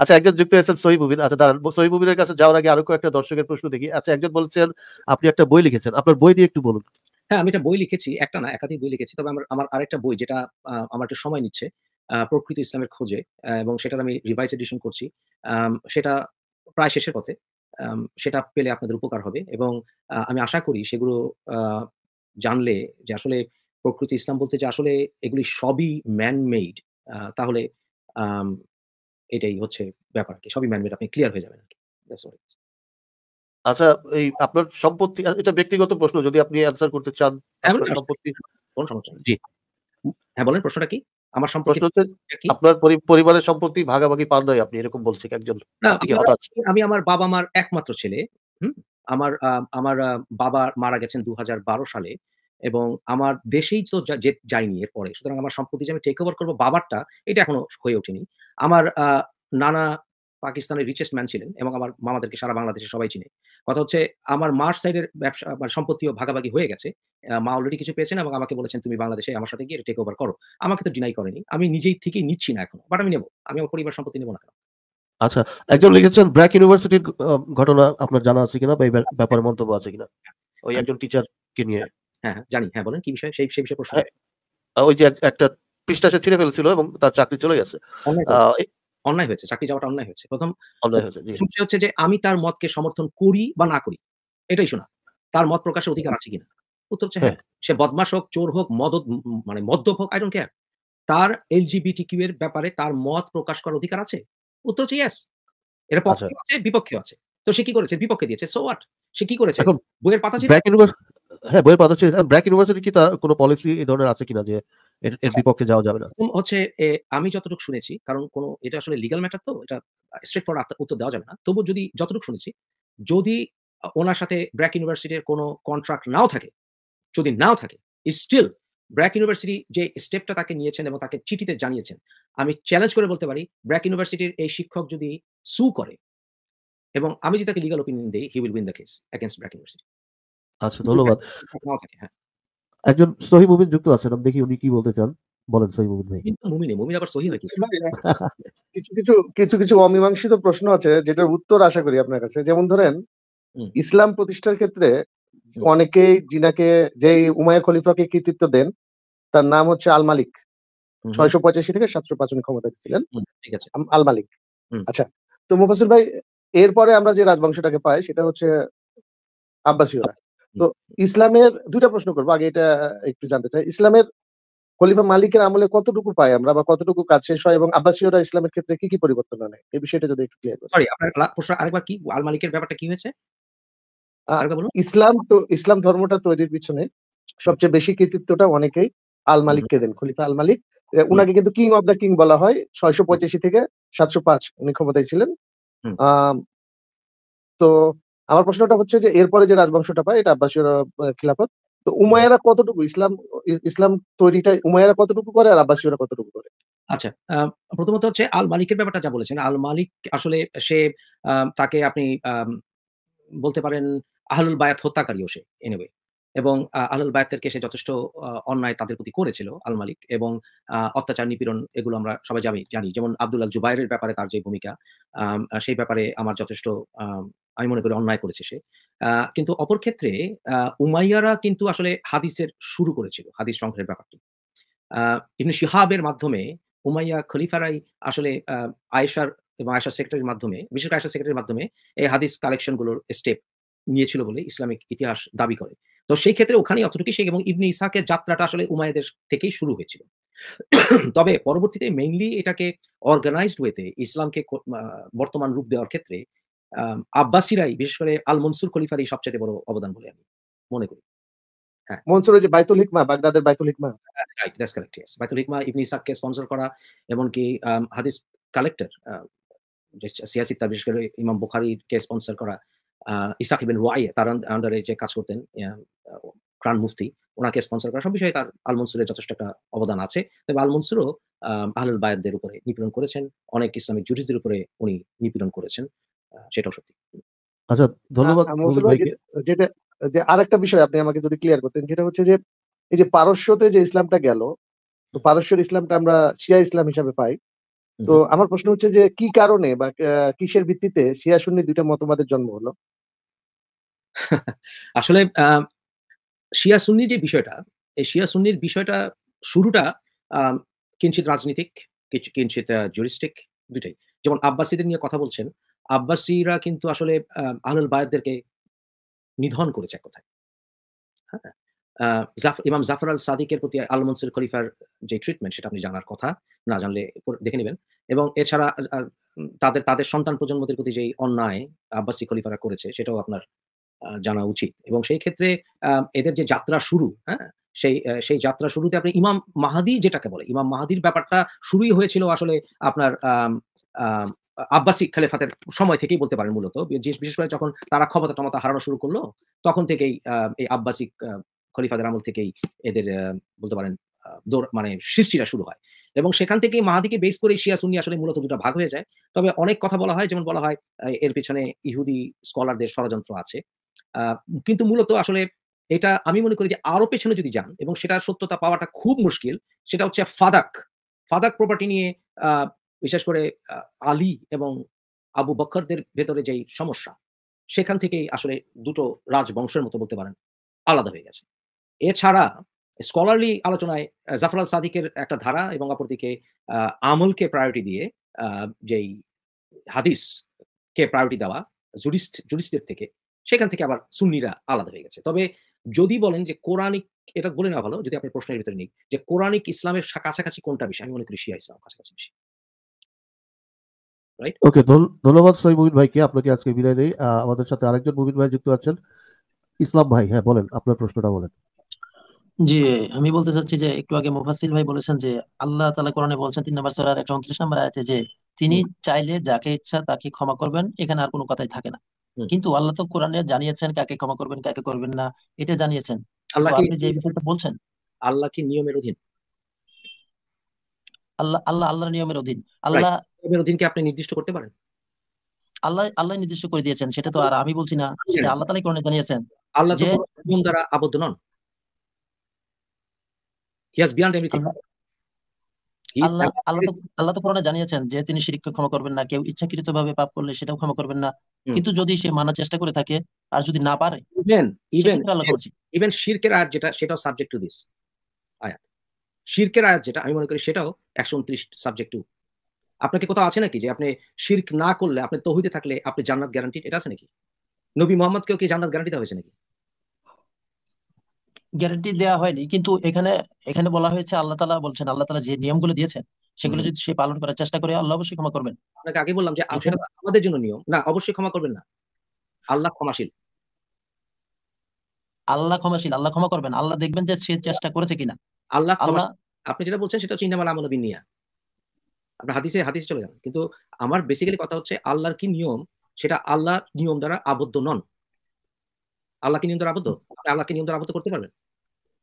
আচ্ছা একজন যুক্ত হয়েছেন সহি মুবিন আচ্ছা দাঁড়ান সহি মুবিনের কাছে যাওয়ার আগে আরো একটা দর্শকের প্রশ্ন দেখি আচ্ছা একজন বলছেন আপনি একটা বই লিখেছেন আপনার বই নিয়ে একটু বলুন হ্যাঁ আমি একটা বই লিখেছি একটা না একাধিক বই লিখেছি তবে আমার আমার আরেকটা বই যেটা আমার একটু সময় নিচ্ছে প্রকৃত ইসলামের খোঁজে এবং সেটার আমি রিভাইস এডিশন করছি সেটা প্রায় শেষের পথে সেটা পেলে আপনাদের উপকার হবে এবং আমি আশা করি সেগুলো জানলে যে আসলে প্রকৃতি ইসলাম বলতে যে আসলে এগুলি সবই ম্যান মেড তাহলে এটাই হচ্ছে ব্যাপার কি সবই ম্যান মেড আপনি ক্লিয়ার হয়ে যাবেন আর কি আচ্ছা এই আপনার সম্পত্তি এটা ব্যক্তিগত প্রশ্ন যদি আপনি অ্যান্সার করতে চান হ্যাঁ, হ্যাঁ, সম্পত্তি কোন সমস্যা জি হ্যাঁ বলেন প্রশ্নটা কি আমার সম্পর্কে আপনার পরিবারের সম্পত্তি ভাগাভাগি পান নয় আপনি এরকম বলছেন একজন আমি আমার বাবা মার একমাত্র ছেলে হুম আমার আমার বাবা মারা গেছেন দু সালে এবং আমার দেশেই তো যাইনি এরপরে সুতরাং আমার সম্পত্তি যে আমি টেক ওভার করবো বাবারটা এটা এখনো হয়ে ওঠেনি আমার নানা পাকিস্তানের রিচেস্ট ম্যান ছিলেন এবং আমার মামাদেরকে সারা বাংলাদেশে সবাই চিনে কথা হচ্ছে আমার মার সাইডের ব্যবসা সম্পত্তিও ভাগাভাগি হয়ে গেছে মা অলরেডি কিছু পেয়েছেন এবং আমাকে বলেছেন তুমি বাংলাদেশে আমার সাথে গিয়ে টেক ওভার করো আমাকে তো ডিনাই করেনি আমি নিজেই থেকেই নিচ্ছি না এখন বাট আমি নেবো আমি আমার পরিবার সম্পত্তি নেবো না কেন আচ্ছা একজন লিখেছেন ব্র্যাক ইউনিভার্সিটির ঘটনা আপনার জানা আছে কিনা বা এই ব্যাপারে মন্তব্য আছে কিনা হ্যাঁ। ওই একজন টিচার কে নিয়ে হ্যাঁ, হ্যাঁ জানি হ্যাঁ বলেন কি বিষয় সেই সেই বিষয়ে প্রশ্ন হ্যাঁ, ওই যে একটা পৃষ্ঠা সে ছিঁড়ে ফেলেছিল এবং তার চাকরি চলে গেছে অন্যায় হয়েছে চাকরি যাওয়াটা অন্যায় হয়েছে প্রথম সমস্যা হচ্ছে যে আমি তার মতকে সমর্থন করি বা না করি এটাই শোনা তার মত প্রকাশের অধিকার আছে কিনা উত্তর হচ্ছে হ্যাঁ, হ্যাঁ। সে বদমাস হোক চোর হোক মদ মানে মদ্যপ হোক আই ডোন্ট কেয়ার তার এলজিবিটি কিউ এর ব্যাপারে তার মত প্রকাশ করার অধিকার আছে উত্তর হচ্ছে ইয়েস এটা পক্ষে আছে বিপক্ষে আছে তো সে কি করেছে বিপক্ষে দিয়েছে সো হোয়াট সে কি করেছে বইয়ের পাতা ছিল হ্যাঁ বইয়ের পাতা ছিল ব্র্যাক ইউনিভার্সিটি কি তার কোনো পলিসি এই ধরনের আছে কিনা যে বিপক্ষে যাওয়া যাবে না হচ্ছে আমি যতটুকু শুনেছি কারণ এটা আসলে ম্যাটার তো এটা স্ট্রেট ফরওয়ার্ড উত্তর দেওয়া যাবে না তবু যদি যতটুকু শুনেছি যদি ওনার সাথে ব্র্যাক ইউনিভার্সিটির কোনো কন্ট্রাক্ট নাও থাকে যদি নাও থাকে স্টিল ব্র্যাক ইউনিভার্সিটি যে স্টেপটা তাকে নিয়েছেন এবং তাকে চিঠিতে জানিয়েছেন আমি চ্যালেঞ্জ করে বলতে পারি ব্র্যাক ইউনিভার্সিটির এই শিক্ষক যদি সু করে এবং আমি যদি তাকে লিগাল ওপিনিয়ন দিই he will win the case against BRAC University আচ্ছা ধন্যবাদ হ্যাঁ একজন সহি মুমিন যুক্ত আছেন আমি দেখি উনি কি বলতে চান বলেন সহি মুমিন ভাই মুমিনে মুমিন আবার সহি নাকি কিছু কিছু কিছু কিছু অমীমাংসিত প্রশ্ন আছে যেটার উত্তর আশা করি আপনার কাছে যেমন ধরেন ইসলাম প্রতিষ্ঠার ক্ষেত্রে অনেকেই জিনাকে যে উমায়া খলিফাকে কৃতিত্ব দেন তার নাম হচ্ছে আল মালিক ছয়শো পঁচাশি থেকে সাতশো পাঁচানি ক্ষমতা ছিলেন ঠিক আছে আল মালিক আচ্ছা তো মুফাসুল ভাই এরপরে আমরা যে রাজবংশটাকে পাই সেটা হচ্ছে আব্বাসীয়রা তো ইসলামের দুইটা প্রশ্ন করবো আগে এটা একটু জানতে চাই ইসলামের খলিফা মালিকের আমলে কতটুকু পাই আমরা বা কতটুকু কাজ শেষ হয় এবং আব্বাসীয়রা ইসলামের ক্ষেত্রে কি কি পরিবর্তন আনে এই বিষয়টা যদি একটু ক্লিয়ার করি সরি আপনার প্রশ্ন আরেকবার কি আল মালিকের ব্যাপারটা কি হয়েছে ইসলাম তো ইসলাম ধর্মটা তৈরির পিছনে সবচেয়ে বেশি কৃতিত্বটা অনেকেই আল মালিককে দেন খলিফা আল মালিক উনাকে কিন্তু কিং অফ দ্য কিং বলা হয় ছয়শো পঁচাশি থেকে সাতশো পাঁচ উনি ক্ষমতায় ছিলেন তো আমার প্রশ্নটা হচ্ছে যে এরপরে যে রাজবংশটা পায় এটা আব্বাসীয় খিলাফত তো উমায়ারা কতটুকু ইসলাম ইসলাম তৈরিটা উমায়রা কতটুকু করে আর আব্বাসীয়রা কতটুকু করে আচ্ছা প্রথমত হচ্ছে আল মালিকের ব্যাপারটা যা বলেছেন আল মালিক আসলে সে তাকে আপনি বলতে পারেন আহলুল বায়াত হত্যাকারীও সে এনিওয়ে এবং আলুল বায়াতেরকে সে যথেষ্ট অন্যায় তাদের প্রতি করেছিল আল মালিক এবং অত্যাচার নিপীড়ন এগুলো আমরা সবাই জানি জানি যেমন আব্দুল আল জুবাইরের ব্যাপারে তার যে ভূমিকা সেই ব্যাপারে আমার যথেষ্ট আমি মনে করি অন্যায় করেছে সে কিন্তু অপর ক্ষেত্রে উমাইয়ারা কিন্তু আসলে হাদিসের শুরু করেছিল হাদিস সংগ্রহের ব্যাপারটি ইবনে শিহাবের মাধ্যমে উমাইয়া খলিফারাই আসলে আয়েশার এবং আয়েশার সেক্রেটারির মাধ্যমে বিশেষ করে আয়েশা সেক্রেটারির মাধ্যমে এই হাদিস কালেকশনগুলোর স্টেপ নিয়েছিল বলে ইসলামিক ইতিহাস দাবি করে তো সেই ক্ষেত্রে ওখানেই অতটুকু শেখ এবং ইবনে ইসাকের যাত্রাটা আসলে উমায়দের থেকেই শুরু হয়েছিল তবে পরবর্তীতে মেইনলি এটাকে অর্গানাইজড ওয়েতে ইসলামকে বর্তমান রূপ দেওয়ার ক্ষেত্রে আব্বাসিরাই বিশেষ করে আল মনসুর খলিফার এই সবচেয়ে বড় অবদান বলে আমি মনে করি হ্যাঁ। মনসুর যে বাইতুল হিকমা এমনকি হাদিস কালেক্টর সিয়াসিত্তা বিশেষ করে স্পন্সর করা ইসাক ইবেন ওয়াই তার আন্ডারে যে কাজ করতেন প্রাণ মুফতি ওনাকে স্পন্সর করা সব বিষয়ে তার আল মনসুরের যথেষ্ট একটা অবদান আছে তবে আল মনসুরও আহলুল বায়াতদের উপরে নিপীড়ন করেছেন অনেক ইসলামিক জুরিসদের উপরে উনি নিপীড়ন করেছেন সেটাও সত্যি আচ্ছা ধন্যবাদ যেটা যে আরেকটা বিষয় আপনি আমাকে যদি ক্লিয়ার করতেন যেটা হচ্ছে যে এই যে পারস্যতে যে ইসলামটা গেল তো পারস্যের ইসলামটা আমরা শিয়া ইসলাম হিসাবে পাই তো আমার প্রশ্ন হচ্ছে যে কি কারণে বা কিসের ভিত্তিতে শিয়া সুন্নি দুইটা মতবাদের জন্ম হলো (laughs) আসলে শিয়া সুন্নি যে বিষয়টা এই শিয়া সুন্নির বিষয়টা শুরুটা কিঞ্চিত রাজনীতিক কিছু কিঞ্চিত জুরিস্টিক দুটাই যেমন আব্বাসীদের নিয়ে কথা বলছেন আব্বাসীরা কিন্তু আসলে আহলুল বায়দেরকে নিধন করেছে এক কথায় হ্যাঁ ইমাম জাফর আল সাদিকের প্রতি আল খলিফার যে ট্রিটমেন্ট সেটা আপনি জানার কথা না জানলে দেখে নেবেন এবং এছাড়া তাদের তাদের সন্তান প্রজন্মদের প্রতি যেই অন্যায় আব্বাসী খলিফারা করেছে সেটাও আপনার জানা উচিত এবং সেই ক্ষেত্রে এদের যে যাত্রা শুরু হ্যাঁ সেই সেই যাত্রা শুরুতে আপনি ইমাম মাহাদি যেটাকে বলে ইমাম মাহাদির ব্যাপারটা শুরুই হয়েছিল আসলে আপনার আব্বাসিক খালেফাতের সময় থেকেই বলতে পারেন মূলত বিশেষ করে যখন তারা ক্ষমতা টমতা হারানো শুরু করলো তখন থেকেই এই আব্বাসিক খলিফাদের আমল থেকেই এদের বলতে পারেন মানে সৃষ্টিটা শুরু হয় এবং সেখান থেকে মাহাদিকে বেস করে শিয়া সুন্নি আসলে মূলত দুটা ভাগ হয়ে যায় তবে অনেক কথা বলা হয় যেমন বলা হয় এর পিছনে ইহুদি স্কলারদের ষড়যন্ত্র আছে কিন্তু মূলত আসলে এটা আমি মনে করি যে আরো পেছনে যদি যান এবং সেটা সত্যতা পাওয়াটা খুব মুশকিল সেটা হচ্ছে ফাদাক ফাদাক প্রপার্টি নিয়ে বিশেষ করে আলী এবং আবু বক্ষরদের ভেতরে যেই সমস্যা সেখান থেকেই আসলে দুটো রাজবংশের মতো বলতে পারেন আলাদা হয়ে গেছে এছাড়া স্কলারলি আলোচনায় জাফরাল সাদিকের একটা ধারা এবং অপরদিকে আমলকে প্রায়োরিটি দিয়ে যেই হাদিসকে প্রায়োরিটি দেওয়া জুরিস্ট জুরিস্টের থেকে সেখান থেকে আবার সুন্নিরা আলাদা হয়ে গেছে তবে যদি বলেন যে কোরআনিক এটা বলে না ভালো যদি আপনার প্রশ্নের ভিতরে নিই যে কোরআনিক ইসলামের কাছাকাছি কোনটা বেশি আমি মনে করি শিয়া ইসলাম কাছাকাছি বেশি রাইট ওকে ধন্যবাদ সই মুবিন ভাইকে আপনাকে আজকে বিদায় আমাদের সাথে আরেকজন মুবিন ভাই যুক্ত আছেন ইসলাম ভাই হ্যাঁ বলেন আপনার প্রশ্নটা বলেন জি আমি বলতে চাচ্ছি যে একটু আগে মুফাসিল ভাই বলেছেন যে আল্লাহ তাআলা কোরআনে বলছেন তিন নম্বর সূরার 129 নম্বর আয়াতে যে তিনি চাইলে যাকে ইচ্ছা তাকে ক্ষমা করবেন এখানে আর কোনো কথাই থাকে না কিন্তু আল্লাহ তো কোরআনে জানিয়েছেন কাকে ক্ষমা করবেন কাকে করবেন না এটা জানিয়েছেন তো আল্লাহ কি আপনি যে বিষয়টা বলছেন আল্লাহ কি নিয়মের অধীন আল্লাহ আল্লাহ আল্লাহর নিয়মের অধীন আল্লাহ নিয়মের অধীন কি আপনি নির্দিষ্ট করতে পারেন আল্লাহ আল্লাহ নির্দিষ্ট করে দিয়েছেন সেটা তো আর আমি বলছি না আল্লাহ তাআলাই কোরআনে জানিয়েছেন আল্লাহ তো যে নিয়ম দ্বারা আবদ্ধ নন হি হ্যাজ বিয়ন্ড এভরিথিং আল্লাহ তো আল্লাহ জানিয়েছেন যে তিনি শিরককে ক্ষমা করবেন না কেউ ভাবে পাপ করলে সেটাও ক্ষমা করবেন না কিন্তু যদি সে মানার চেষ্টা করে থাকে আর যদি না পারে ইভেন ইভেন ইভেন শিরকের আয়াত যেটা সেটাও সাবজেক্ট টু দিস আয়াত শিরকের আয়াত যেটা আমি মনে করি সেটাও একশো উনত্রিশ সাবজেক্ট টু আপনাকে কোথাও আছে নাকি যে আপনি শির্ক না করলে আপনি তহিতে থাকলে আপনি জান্নাত গ্যারান্টি এটা আছে নাকি নবী মোহাম্মদ কেউ কি জান্নাত গ্যারান্টি দেওয়া হয়েছে নাকি গ্যারান্টি দেওয়া হয়নি কিন্তু এখানে এখানে বলা হয়েছে আল্লাহ তালা বলছেন আল্লাহ তালা যে নিয়মগুলো দিয়েছেন সেগুলো যদি সে পালন করার চেষ্টা করে আল্লাহ অবশ্যই ক্ষমা করবেন আপনাকে আগে বললাম যে আমাদের জন্য নিয়ম না অবশ্যই ক্ষমা করবেন না আল্লাহ ক্ষমাশীল আল্লাহ ক্ষমাশীল আল্লাহ ক্ষমা করবেন আল্লাহ দেখবেন যে সে চেষ্টা করেছে কিনা আল্লাহ আল্লাহ আপনি যেটা বলছেন সেটা চিন্তা মালা আমলবিন বিনিয়া আপনার হাদিসে হাদিসে চলে যান কিন্তু আমার বেসিক্যালি কথা হচ্ছে আল্লাহর কি নিয়ম সেটা আল্লাহর নিয়ম দ্বারা আবদ্ধ নন আল্লাহ কি নিয়ম দ্বারা আবদ্ধ আপনি আল্লাহকে নিয়ম দ্বারা আবদ্ধ করতে পারবেন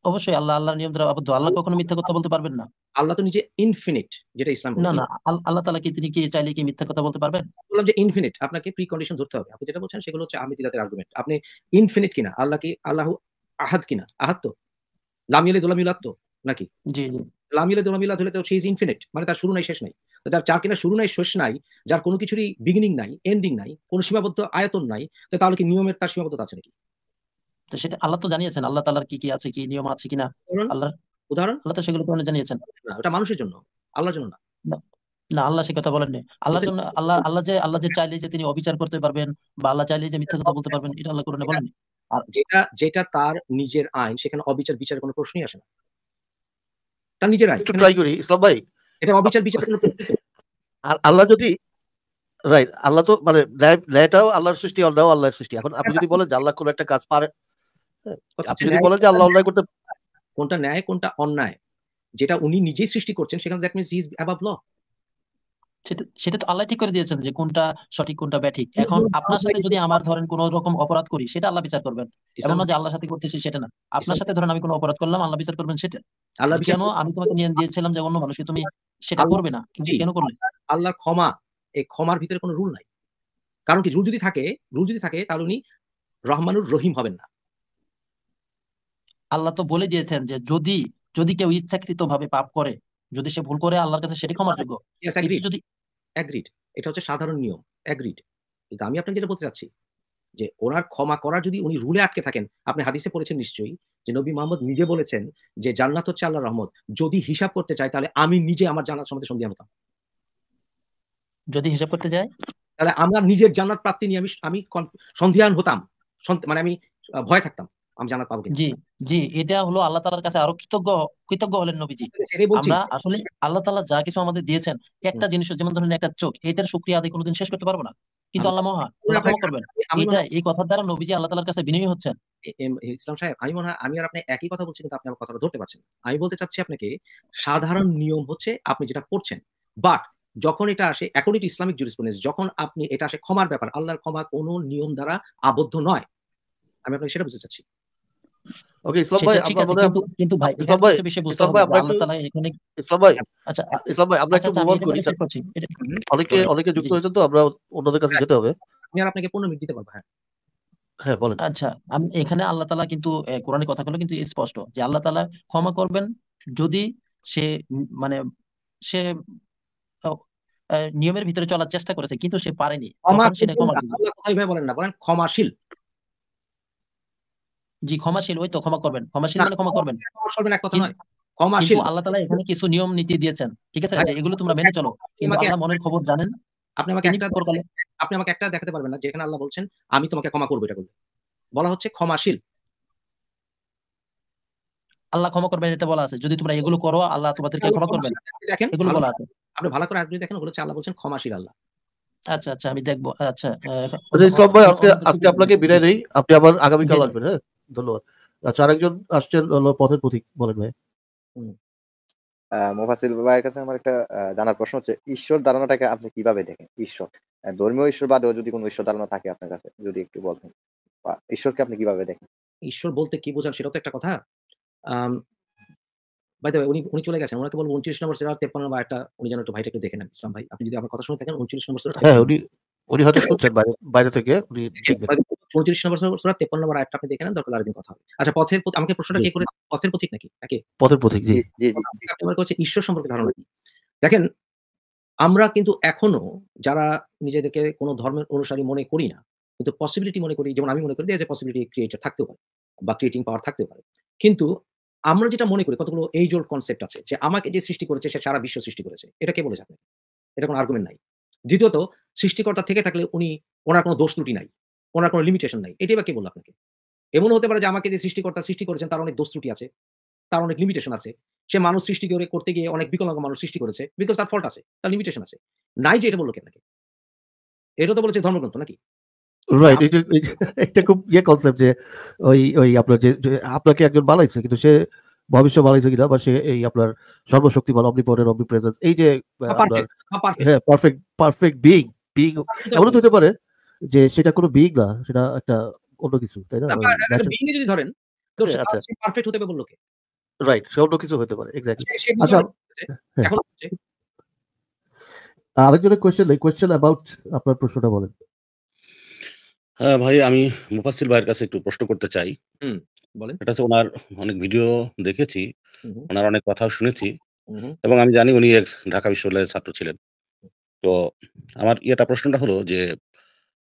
অবশ্যই আল্লাহ আল্লাহর নিয়ম দ্বারা আবদ্ধ আল্লাহ কখনো মিথ্যা কথা বলতে পারবেন না আল্লাহ তো নিজে ইনফিনিট যেটা ইসলাম না না আল্লাহ তালা কি তিনি কি চাইলে কি মিথ্যা কথা বলতে পারবেন বললাম যে ইনফিনিট আপনাকে প্রি কন্ডিশন ধরতে হবে আপনি যেটা বলছেন সেগুলো হচ্ছে আমি তিলাতের আর্গুমেন্ট আপনি ইনফিনিট কিনা আল্লাহ কি আল্লাহ আহাদ কিনা আহাদ তো লামিয়ালে ইয়ালিদ ওয়া তো নাকি জি জি লামিয়ালে ইয়ালিদ ওয়া হলে তো সে ইজ ইনফিনিট মানে তার শুরু নাই শেষ নাই যার চা কিনা শুরু নাই শেষ নাই যার কোনো কিছুরই বিগিনিং নাই এন্ডিং নাই কোনো সীমাবদ্ধ আয়তন নাই তাহলে কি নিয়মের তার সীমাবদ্ধতা আছে নাকি তো সেটা আল্লাহ তো জানিয়েছেন আল্লাহ তালার কি কি আছে কি নিয়ম আছে কিনা আল্লাহ উদাহরণ আল্লাহ তো সেগুলো কোরআনে জানিয়েছেন ওটা মানুষের জন্য আল্লাহর জন্য না না আল্লাহ সে কথা বলেননি আল্লাহ জন্য আল্লাহ আল্লাহ যে আল্লাহ যে চাইলে যে তিনি অবিচার করতে পারবেন বা আল্লাহ চাইলে যে মিথ্যা কথা বলতে পারবেন এটা আল্লাহ কোরআনে বলেননি আর যেটা যেটা তার নিজের আইন সেখানে অবিচার বিচার কোনো প্রশ্নই আসে না তার নিজের আইন ট্রাই করি ইসলাম ভাই এটা অবিচার বিচার কোনো আর আল্লাহ যদি রাইট আল্লাহ তো মানে ন্যায়টাও আল্লাহর সৃষ্টি আল্লাহ আল্লাহর সৃষ্টি এখন আপনি যদি আচ্ছা। বলেন যে আল্লাহ কোনো একটা কাজ পারে আপনি যদি বলেন যে আল্লাহ আল্লাহ করতে কোনটা ন্যায় কোনটা অন্যায় যেটা উনি নিজেই সৃষ্টি করছেন সেখানে that means he is above law সেটা সেটা তো আল্লাহ ঠিক করে দিয়েছেন যে কোনটা সঠিক কোনটা ব্যাঠিক এখন আপনার সাথে যদি আমার ধরেন কোন রকম অপরাধ করি সেটা আল্লাহ বিচার করবেন এমন না যে আল্লাহর সাথে করতেছি সেটা না আপনার সাথে ধরেন আমি কোনো অপরাধ করলাম আল্লাহ বিচার করবেন সেটা আল্লাহ কেন আমি তোমাকে নিয়ে দিয়েছিলাম যে অন্য মানুষকে তুমি সেটা করবে না কিন্তু কেন করলে আল্লাহর ক্ষমা এই ক্ষমার ভিতরে কোনো রুল নাই কারণ কি রুল যদি থাকে রুল যদি থাকে তাহলে উনি রহমানুর রহিম হবেন না আল্লাহ তো বলে দিয়েছেন যে যদি যদি কেউ ইচ্ছাকৃত ভাবে পাপ করে যদি সে ভুল করে আল্লাহর কাছে সেটি ক্ষমার যোগ্য যদি অ্যাগ্রিড এটা হচ্ছে সাধারণ নিয়ম অ্যাগ্রিড কিন্তু আমি আপনাকে যেটা বলতে চাচ্ছি যে ওনার ক্ষমা করার যদি উনি রুলে আটকে থাকেন আপনি হাদিসে পড়েছেন নিশ্চয়ই যে নবী মোহাম্মদ নিজে বলেছেন যে জান্নাত হচ্ছে আল্লাহ রহমত যদি হিসাব করতে চাই তাহলে আমি নিজে আমার জান্নাত সম্বন্ধে সন্ধিয়ান হতাম যদি হিসাব করতে যাই তাহলে আমার নিজের জান্নাত প্রাপ্তি নিয়ে আমি আমি সন্ধিহান হতাম মানে আমি ভয় থাকতাম আমি জান্নাত পাবো কিনা জি জি এটা হলো আল্লাহ তালার কাছে আরো কৃতজ্ঞ কৃতজ্ঞ হলেন নবীজি আমরা আসলে আল্লাহ তালা যা কিছু আমাদের দিয়েছেন একটা জিনিস যেমন ধরেন একটা চোখ এটার শুক্রিয়া আদি কোনোদিন শেষ করতে পারবো না কিন্তু আল্লাহ মহা আল্লাহ ক্ষমা করবেন এটা এই কথার দ্বারা নবীজি আল্লাহ তালার কাছে বিনয়ী হচ্ছেন ইসলাম সাহেব আমি মনে হয় আমি আর আপনি একই কথা বলছি কিন্তু আপনি আমার কথাটা ধরতে পারছেন আমি বলতে চাচ্ছি আপনাকে সাধারণ নিয়ম হচ্ছে আপনি যেটা করছেন বাট যখন এটা আসে এখন এটি ইসলামিক জুরিসপ্রুডেন্স যখন আপনি এটা আসে ক্ষমার ব্যাপার আল্লাহর ক্ষমা কোনো নিয়ম দ্বারা আবদ্ধ নয় আমি আপনাকে সেটা বুঝতে চাচ্ছি ওকে ইসলাম ভাই কিন্তু ভাই ইসলাম ভাই বিষয় বুঝতে হবে আল্লাহ তাআলা এখানে ইসলাম ভাই আচ্ছা ইসলাম ভাই আমরা আচ্ছা, একটু আচ্ছা, মুভ অন করি অনেকে অনেকে যুক্ত হয়েছে তো আমরা অন্যদের কাছে যেতে হবে আমি আর আপনাকে মিনিট দিতে পারবো হ্যাঁ হ্যাঁ বলেন আচ্ছা আমি এখানে আল্লাহ তাআলা কিন্তু কোরআনে কথাগুলো কিন্তু স্পষ্ট যে আল্লাহ তাআলা ক্ষমা করবেন যদি সে মানে সে নিয়মের ভিতরে চলার চেষ্টা করেছে কিন্তু সে পারেনি ক্ষমা ভাই বলেন না বলেন ক্ষমাশীল জি ক্ষমাশীল ওই তো ক্ষমা করবেন ক্ষমাশীল মানে ক্ষমা করবেন করবেন এক কথা নয় ক্ষমাশীল আল্লাহ তাআলা এখানে কিছু নিয়ম নীতি দিয়েছেন ঠিক আছে যে এগুলো তোমরা মেনে চলো কিন্তু আল্লাহ মনের খবর জানেন আপনি আমাকে একটা আপনি আমাকে একটা দেখাতে পারবেন না যেখানে আল্লাহ বলছেন আমি তোমাকে ক্ষমা করবো এটা বলে বলা হচ্ছে ক্ষমাশীল আল্লাহ ক্ষমা করবেন এটা বলা আছে যদি তোমরা এগুলো করো আল্লাহ তোমাদেরকে ক্ষমা করবেন দেখেন এগুলো বলা আছে আপনি ভালো করে আপনি দেখেন ওগুলো হচ্ছে আল্লাহ বলছেন ক্ষমাশীল আল্লাহ আচ্ছা আচ্ছা আমি দেখবো আচ্ছা, আচ্ছা আজকে আজকে আপনাকে বিদায় দেই আপনি আবার আগামীকাল আসবেন হ্যাঁ ধন্যবাদ আচ্ছা আরেকজন আসছেন হলো পথের প্রতীক বলেন ভাই মোফাসিল ভাইয়ের কাছে আমার একটা জানার প্রশ্ন হচ্ছে ঈশ্বর ধারণাটাকে আপনি কিভাবে দেখেন ঈশ্বর ধর্মীয় ঈশ্বর বাদেও যদি কোনো ঈশ্বর ধারণা থাকে আপনার কাছে যদি একটু বলতেন ঈশ্বরকে আপনি কিভাবে দেখেন ঈশ্বর বলতে কি বোঝান সেটা তো একটা কথা ভাই দ্য উনি উনি চলে গেছেন ওনাকে বলবো উনত্রিশ নম্বর সেরা তেপ্পান্ন বা একটা উনি যেন একটু ভাইটা একটু দেখে নেন ইসলাম ভাই আপনি যদি আমার কথা শুনে থাকেন উনত্রিশ নম্বর সেরা হ্যাঁ উনি উনি হয়তো শুনছেন বাইরে বাইরে থেকে উনি (laughs) চৌত্রিশ নম্বর সুরা তেপ্পান্ন নম্বর আয়টা আপনি দরকার আরেকদিন কথা হবে আচ্ছা পথের আমাকে প্রশ্নটা কে করে পথের পথিক নাকি নাকি পথের পথিক হচ্ছে ঈশ্বর সম্পর্কে ধারণা কি দেখেন আমরা কিন্তু এখনো যারা নিজেদেরকে কোনো ধর্মের অনুসারী মনে করি না কিন্তু পসিবিলিটি মনে করি যেমন আমি মনে করি যে পসিবিলিটি ক্রিয়েটার থাকতে পারে বা ক্রিয়েটিং পাওয়ার থাকতে পারে কিন্তু আমরা যেটা মনে করি কতগুলো এইজ ওল্ড কনসেপ্ট আছে যে আমাকে যে সৃষ্টি করেছে সে সারা বিশ্ব সৃষ্টি করেছে এটা কে বলেছে আপনি এটা কোনো আর্গুমেন্ট নাই দ্বিতীয়ত সৃষ্টিকর্তা থেকে থাকলে উনি ওনার কোনো দোষ ত্রুটি নাই ওনার কোনো লিমিটেশন নাই এটাই বা কে বললো আপনাকে এমন হতে পারে যে আমাকে যে সৃষ্টিকর্তা সৃষ্টি করেছেন তার অনেক দোষ ত্রুটি আছে তার অনেক লিমিটেশন আছে সে মানুষ সৃষ্টি করে করতে গিয়ে অনেক বিকলাঙ্গ মানুষ সৃষ্টি করেছে বিকজ তার ফল্ট আছে তার লিমিটেশন আছে নাই যে এটা বললো কেন নাকি এটা তো বলেছে ধর্মগ্রন্থ নাকি রাইট এটা খুব ইয়ে কনসেপ্ট যে ওই ওই আপনার যে আপনাকে একজন বানাইছে কিন্তু সে ভবিষ্যৎ বানাইছে কিনা বা সে এই আপনার সর্বশক্তিমান অমনিপোর্টের অমনি প্রেজেন্স এই যে হ্যাঁ পারফেক্ট পারফেক্ট বিং বিং এমন হতে পারে যে সেটা কোনো বিগ না সেটা একটা অন্য কিছু তাই না বিগ মানে যদি ধরেন তো পারফেক্ট হ্যাঁ, আচ্ছা। হতে লোকে রাইট সে অন্য কিছু হতে পারে এক্স্যাক্টলি আচ্ছা হ্যাঁ। আরেকজনের কোয়েশ্চেন এই কোয়েশ্চেন অ্যাবাউট আপনার প্রশ্নটা বলেন হ্যাঁ ভাই আমি মুফাসিল ভাইয়ের কাছে একটু প্রশ্ন করতে চাই বলেন এটা হচ্ছে ওনার অনেক ভিডিও দেখেছি ওনার অনেক কথাও শুনেছি এবং আমি জানি উনি ঢাকা বিশ্ববিদ্যালয়ের ছাত্র ছিলেন তো আমার ইয়েটা প্রশ্নটা হলো যে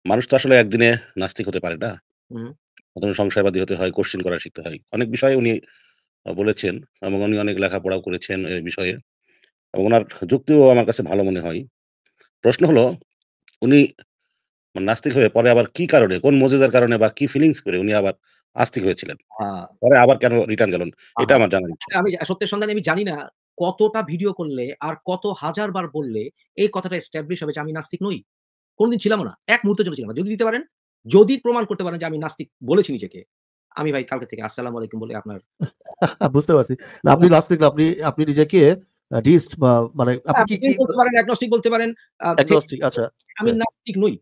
মানুষ তো আসলে একদিনে নাস্তিক হতে পারে না। হুম। প্রথমে সংশয়বাদী হতে হয়, কোশ্চেন করা শিখতে হয়। অনেক বিষয়ে উনি বলেছেন এবং উনি অনেক লেখাপড়াও করেছেন এই বিষয়ে। এবং ওনার যুক্তিও আমার কাছে ভালো মনে হয়। প্রশ্ন হলো উনি নাস্তিক হয়ে পরে আবার কি কারণে, কোন মজেদার কারণে বা কি ফিলিংস করে উনি আবার আস্তিক হয়েছিলেন? পরে আবার কেন রিটার্ন গেলেন? এটা আমার জানা নেই আমি সত্যের সন্ধানে আমি জানি না কতটা ভিডিও করলে আর কত হাজার বার বললে এই কথাটা এস্টাবলিশ হবে যে আমি নাস্তিক নই? কোনোদিন ছিলাম না এক মুহূর্তের জন্য ছিলাম না যদি দিতে পারেন যদি প্রমাণ করতে পারেন যে আমি নাস্তিক বলেছি নিজেকে আমি ভাই কালকে থেকে আসসালাম আলাইকুম বলে আপনার (laughs) বুঝতে পারছি আপনি নাস্তিক না আপনি আপনি নিজেকে ডিস্ট বা মানে আপনি কি বলতে পারেন অ্যাগনস্টিক বলতে পারেন অ্যাগনস্টিক আচ্ছা আমি নাস্তিক নই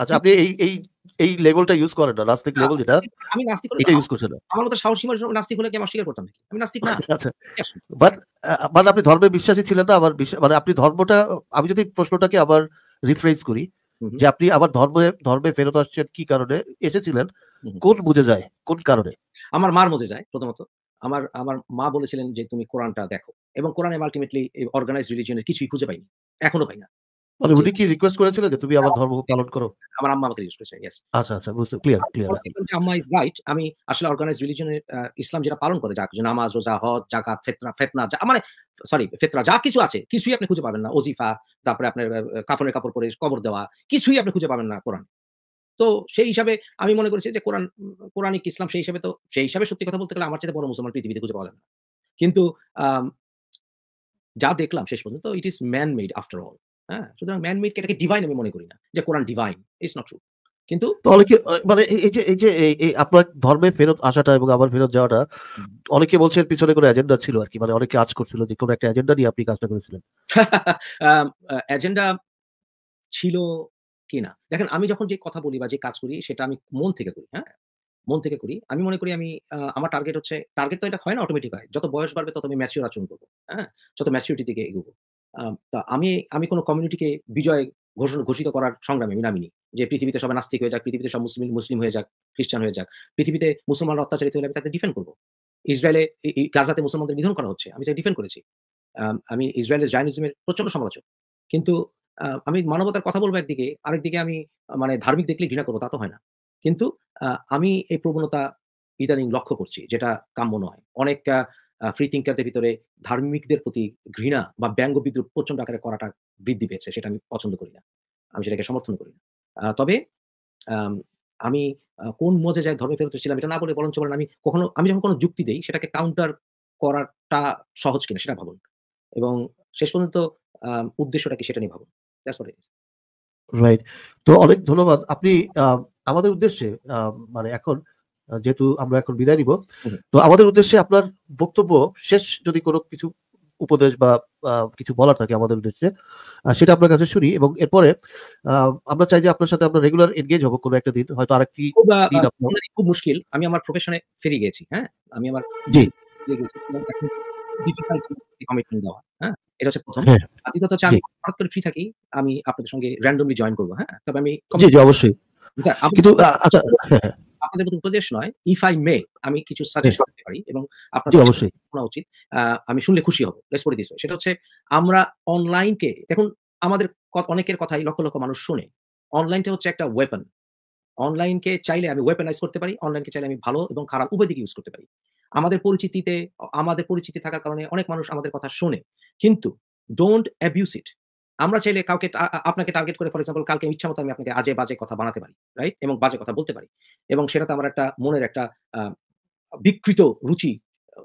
আচ্ছা আপনি এই এই এই লেভেলটা ইউজ করেন না নাস্তিক লেভেল যেটা আমি নাস্তিক এটা ইউজ করছেন আমার মতো সাহসী মানুষ নাস্তিক হলে কি আমি অস্বীকার করতাম আমি নাস্তিক না আচ্ছা বাট আচ্ছা। মানে আপনি ধর্মে বিশ্বাসী ছিলেন না আবার মানে আপনি ধর্মটা আমি যদি প্রশ্নটাকে আবার রিফ্রেজ করি যে আপনি আবার ধর্মে ধর্মে ফেরত আসছেন কি কারণে এসেছিলেন কোন বুঝে যায় কোন কারণে আমার মার বুঝে যায় প্রথমত আমার আমার মা বলেছিলেন যে তুমি কোরআনটা দেখো এবং কোরআনে আলটিমেটলি অর্গানাইজ রিলিজনের কিছুই খুঁজে পাইনি এখনো পাই না উনি কি রিকোয়েস্ট করেছিল যে তুমি আমার হ্যাঁ, ধর্ম পালন করো আমার আম্মা আমাকে রিকোয়েস্ট করেছে ইয়েস আচ্ছা আচ্ছা বুঝতে ক্লিয়ার ক্লিয়ার আম্মা ইজ আচ্ছা। রাইট আমি আসলে অর্গানাইজ রিলিজনের ইসলাম যেটা পালন করে যা নামাজ রোজা হজ জাকাত ফেতনা ফেতনা মানে সরি ফেতরা যা কিছু আছে কিছুই আপনি খুঁজে পাবেন না ওজিফা তারপরে আপনার কাফনের কাপড় পরে কবর দেওয়া কিছুই আপনি খুঁজে পাবেন না কোরআন তো সেই হিসাবে আমি মনে করেছি যে কোরআন কোরআনিক ইসলাম সেই হিসাবে তো সেই হিসাবে সত্যি কথা বলতে গেলে আমার চাইতে বড় মুসলমান পৃথিবীতে খুঁজে পাওয়া যাবে না কিন্তু যা দেখলাম শেষ পর্যন্ত it is man made after all হ্যাঁ সুতরাং ম্যান মেডকে এটাকে ডিভাইন আমি মনে করি না যে Quran divine it's not true কিন্তু অনেকে মানে এই যে এই যে আপনার ধর্মে ফেরত আসাটা এবং আবার ফেরত যাওয়াটা অনেকে বলছে এর পিছনে কোনো এজেন্ডা ছিল আর কি মানে অনেকে আজ করছিল যে কোনো একটা এজেন্ডা নিয়ে আপনি কাজটা করেছিলেন এজেন্ডা (laughs) ছিল কি না দেখেন আমি যখন যে কথা বলি বা যে কাজ করি সেটা আমি মন থেকে করি হ্যাঁ মন থেকে করি আমি মনে করি আমি আমার টার্গেট হচ্ছে টার্গেট তো এটা হয় না অটোমেটিক হয় যত বয়স বাড়বে তত আমি ম্যাচিওর আচরণ করবো হ্যাঁ যত ম্যাচিউরিটি দিকে এগোবো তা আমি আমি কোনো কমিউনিটিকে বিজয় ঘোষণা ঘোষিত করার সংগ্রামে আমি নামিনি যে পৃথিবীতে সবাই নাস্তিক হয়ে যাক পৃথিবীতে সব মুসলিম মুসলিম হয়ে যাক খ্রিস্টান হয়ে যাক পৃথিবীতে মুসলমানরা অত্যাচারিত হলে আমি তাকে ডিফেন্ড করবো ইসরায়েলে গাজাতে মুসলমানদের নিধন করা হচ্ছে আমি তাকে ডিফেন্ড করেছি আমি ইসরায়েলের জায়নিজমের প্রচন্ড সমালোচক কিন্তু আমি মানবতার কথা বলবো একদিকে আরেকদিকে আমি মানে ধার্মিক দেখলে ঘৃণা করবো তা তো হয় না কিন্তু আমি এই প্রবণতা ইদানিং লক্ষ্য করছি যেটা কাম্য নয় অনেক ফ্রি থিঙ্কারদের ভিতরে ধার্মিকদের প্রতি ঘৃণা বা ব্যঙ্গ বিদ্রুপ প্রচন্ড আকারে করাটা বৃদ্ধি পেয়েছে সেটা আমি পছন্দ করি না আমি সেটাকে সমর্থন করি না তবে আমি কোন মজে যায় ধর্মে ফেরত ছিলাম এটা না বলে বরঞ্চ বলেন আমি কখনো আমি যখন কোনো যুক্তি দিই সেটাকে কাউন্টার করাটা সহজ কিনা সেটা ভাবুন এবং শেষ পর্যন্ত উদ্দেশ্যটা কি সেটা নিয়ে ভাবুন রাইট তো অনেক ধন্যবাদ আপনি আমাদের উদ্দেশ্যে মানে এখন যেহেতু আমরা এখন বিদায় নিব তো আমাদের উদ্দেশ্যে আপনার বক্তব্য শেষ যদি কোনো কিছু উপদেশ বা কিছু বলার থাকে আমাদের উদ্দেশ্যে সেটা আপনার কাছে শুনি এবং এরপরে আমরা চাই যে আপনার সাথে আমরা রেগুলার এনগেজ হবো কোনো একটা দিন হয়তো আর একটি খুব মুশকিল আমি আমার প্রফেশনে ফিরে গেছি হ্যাঁ আমি আমার জি হ্যাঁ এটা হচ্ছে প্রথম হ্যাঁ। আমি ফ্রি থাকি আমি আপনাদের সঙ্গে র্যান্ডমলি জয়েন করবো হ্যাঁ তবে আমি অবশ্যই আচ্ছা, কিন্তু আচ্ছা হ্যাঁ, হ্যাঁ। আপনাদের প্রতি উপদেশ নয় ইফ আই মে আমি কিছু সাজেশন হ্যাঁ। করতে পারি এবং আপনাদের অবশ্যই শোনা উচিত আমি শুনলে খুশি হব লেটস পড়ে দিস সেটা হচ্ছে আমরা অনলাইনকে এখন আমাদের অনেকের কথাই লক্ষ লক্ষ মানুষ শুনে অনলাইনটা হচ্ছে একটা ওয়েপন অনলাইনকে চাইলে আমি ওয়েপেনাইজ করতে পারি অনলাইনকে চাইলে আমি ভালো এবং খারাপ উভয় দিকে ইউজ করতে পারি আমাদের পরিচিতিতে আমাদের পরিচিতি থাকার কারণে অনেক মানুষ আমাদের কথা শোনে কিন্তু ডোন্ট অ্যাবিউস ইট আমরা চাইলে কাউকে আপনাকে টার্গেট করে ফর এক্সাম্পল কালকে ইচ্ছা মতো আমি আপনাকে আজে বাজে কথা বানাতে পারি রাইট এবং বাজে কথা বলতে পারি এবং সেটাতে আমার একটা মনের একটা বিকৃত রুচি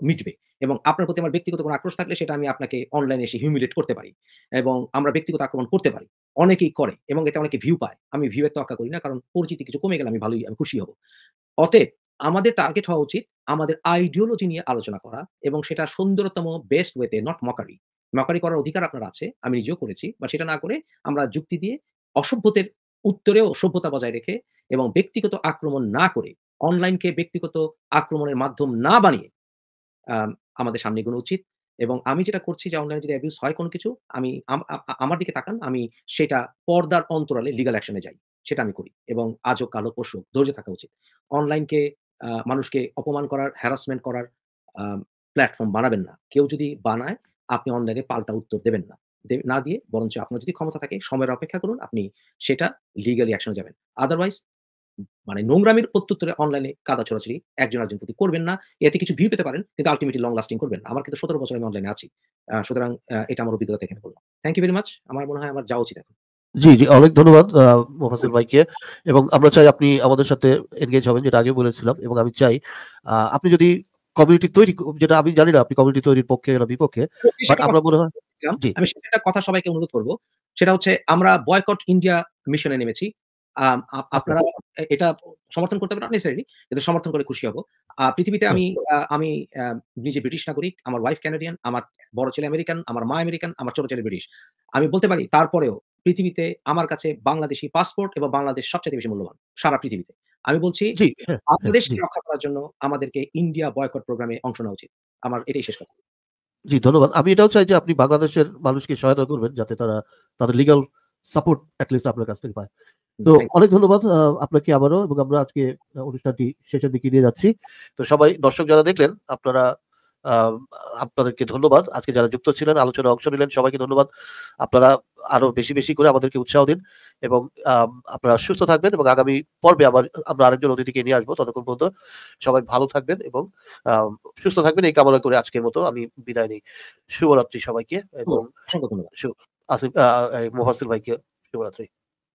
মিটবে এবং আপনার প্রতি আমার ব্যক্তিগত কোনো আক্রোশ থাকলে সেটা আমি আপনাকে অনলাইনে এসে হিউমিলেট করতে পারি এবং আমরা ব্যক্তিগত আক্রমণ করতে পারি অনেকেই করে এবং এতে অনেকে ভিউ পায় আমি ভিউয়ের তক্কা করি না কারণ পরিচিতি কিছু কমে গেলে আমি ভালোই আমি খুশি হব অতএব আমাদের টার্গেট হওয়া উচিত আমাদের আইডিওলজি নিয়ে আলোচনা করা এবং সেটা সুন্দরতম বেস্ট ওয়েতে নট মকারি নকারি করার অধিকার আপনার আছে আমি নিজেও করেছি বা সেটা না করে আমরা যুক্তি দিয়ে অসভ্যতের উত্তরেও সভ্যতা বজায় রেখে এবং ব্যক্তিগত আক্রমণ না করে অনলাইনকে ব্যক্তিগত আক্রমণের মাধ্যম না বানিয়ে আমাদের সামনে গুণ উচিত এবং আমি যেটা করছি যে অনলাইনে যদি অ্যাবিউজ হয় কোনো কিছু আমি আমার দিকে তাকান আমি সেটা পর্দার অন্তরালে লিগাল অ্যাকশনে যাই সেটা আমি করি এবং আজও কালো পরশু ধৈর্য থাকা উচিত অনলাইনকে মানুষকে অপমান করার হ্যারাসমেন্ট করার প্ল্যাটফর্ম বানাবেন না কেউ যদি বানায় আপনি অনলাইনে পাল্টা উত্তর দেবেন না না দিয়ে বরঞ্চ আপনার যদি ক্ষমতা থাকে সময়ের অপেক্ষা করুন আপনি সেটা লিগালি অ্যাকশনে যাবেন আদারওয়াইজ মানে নোংরামের প্রত্যুত্তরে অনলাইনে কাদা ছড়াছড়ি একজন আরেকজন প্রতি করবেন না এতে কিছু ভিউ পেতে পারেন কিন্তু আলটিমেটলি লং লাস্টিং করবেন আমার কিন্তু সতেরো বছর আমি অনলাইনে আছি সুতরাং এটা আমার অভিজ্ঞতা এখানে বললাম থ্যাংক ইউ ভেরি মাচ আমার মনে হয় আমার যাওয়া উচিত এখন জি জি অনেক ধন্যবাদ মোফাসিল ভাইকে এবং আমরা চাই আপনি আমাদের সাথে এনগেজ হবেন যেটা আগে বলেছিলাম এবং আমি চাই আপনি যদি কমিউনিটি তৈরি যেটা আমি জানি না আপনি কমিউনিটি তৈরির পক্ষে না বিপক্ষে বাট আমরা মনে হয় আমি সেটা কথা সবাইকে অনুরোধ করব সেটা হচ্ছে আমরা বয়কট ইন্ডিয়া মিশনে নেমেছি আপনারা এটা সমর্থন করতে পারেন নেসারি এটা সমর্থন করে খুশি হব পৃথিবীতে আমি আমি নিজে ব্রিটিশ নাগরিক আমার ওয়াইফ ক্যানাডিয়ান আমার বড় ছেলে আমেরিকান আমার মা আমেরিকান আমার ছোট ছেলে ব্রিটিশ আমি বলতে পারি তারপরেও পৃথিবীতে আমার কাছে বাংলাদেশি পাসপোর্ট এবং বাংলাদেশ সবচেয়ে বেশি মূল্যবান সারা পৃথিবীতে আমি বলছি আপনাদেরকে হ্যাঁ, হ্যাঁ, রক্ষা করার জন্য আমাদেরকে ইন্ডিয়া বয়কট প্রোগ্রামে অংশ নেওয়া উচিত আমার এটাই শেষ কথা জি ধন্যবাদ আমি এটাও চাই যে আপনি বাংলাদেশের মানুষকে সহায়তা করবেন যাতে তারা তাদের লিগাল সাপোর্ট অ্যাটলিস্ট আপনার কাছ থেকে পায় তো অনেক ধন্যবাদ আপনাকে আবারও এবং আমরা আজকে অনুষ্ঠানটি শেষের দিকে নিয়ে যাচ্ছি তো সবাই দর্শক যারা দেখলেন আপনারা আপনাদেরকে ধন্যবাদ আজকে যারা যুক্ত ছিলেন আলোচনা অংশ নিলেন সবাইকে ধন্যবাদ আপনারা আরো বেশি বেশি করে আমাদেরকে উৎসাহ দিন এবং আপনারা সুস্থ থাকবেন এবং আগামী পর্বে আবার আমরা আরেকজন অতিথিকে নিয়ে আসবো ততক্ষণ পর্যন্ত সবাই ভালো থাকবেন এবং সুস্থ থাকবেন এই কামনা করে আজকের মতো আমি বিদায় নিই শুভরাত্রি সবাইকে এবং আসিফ মোহাসিল ভাইকে শুভরাত্রি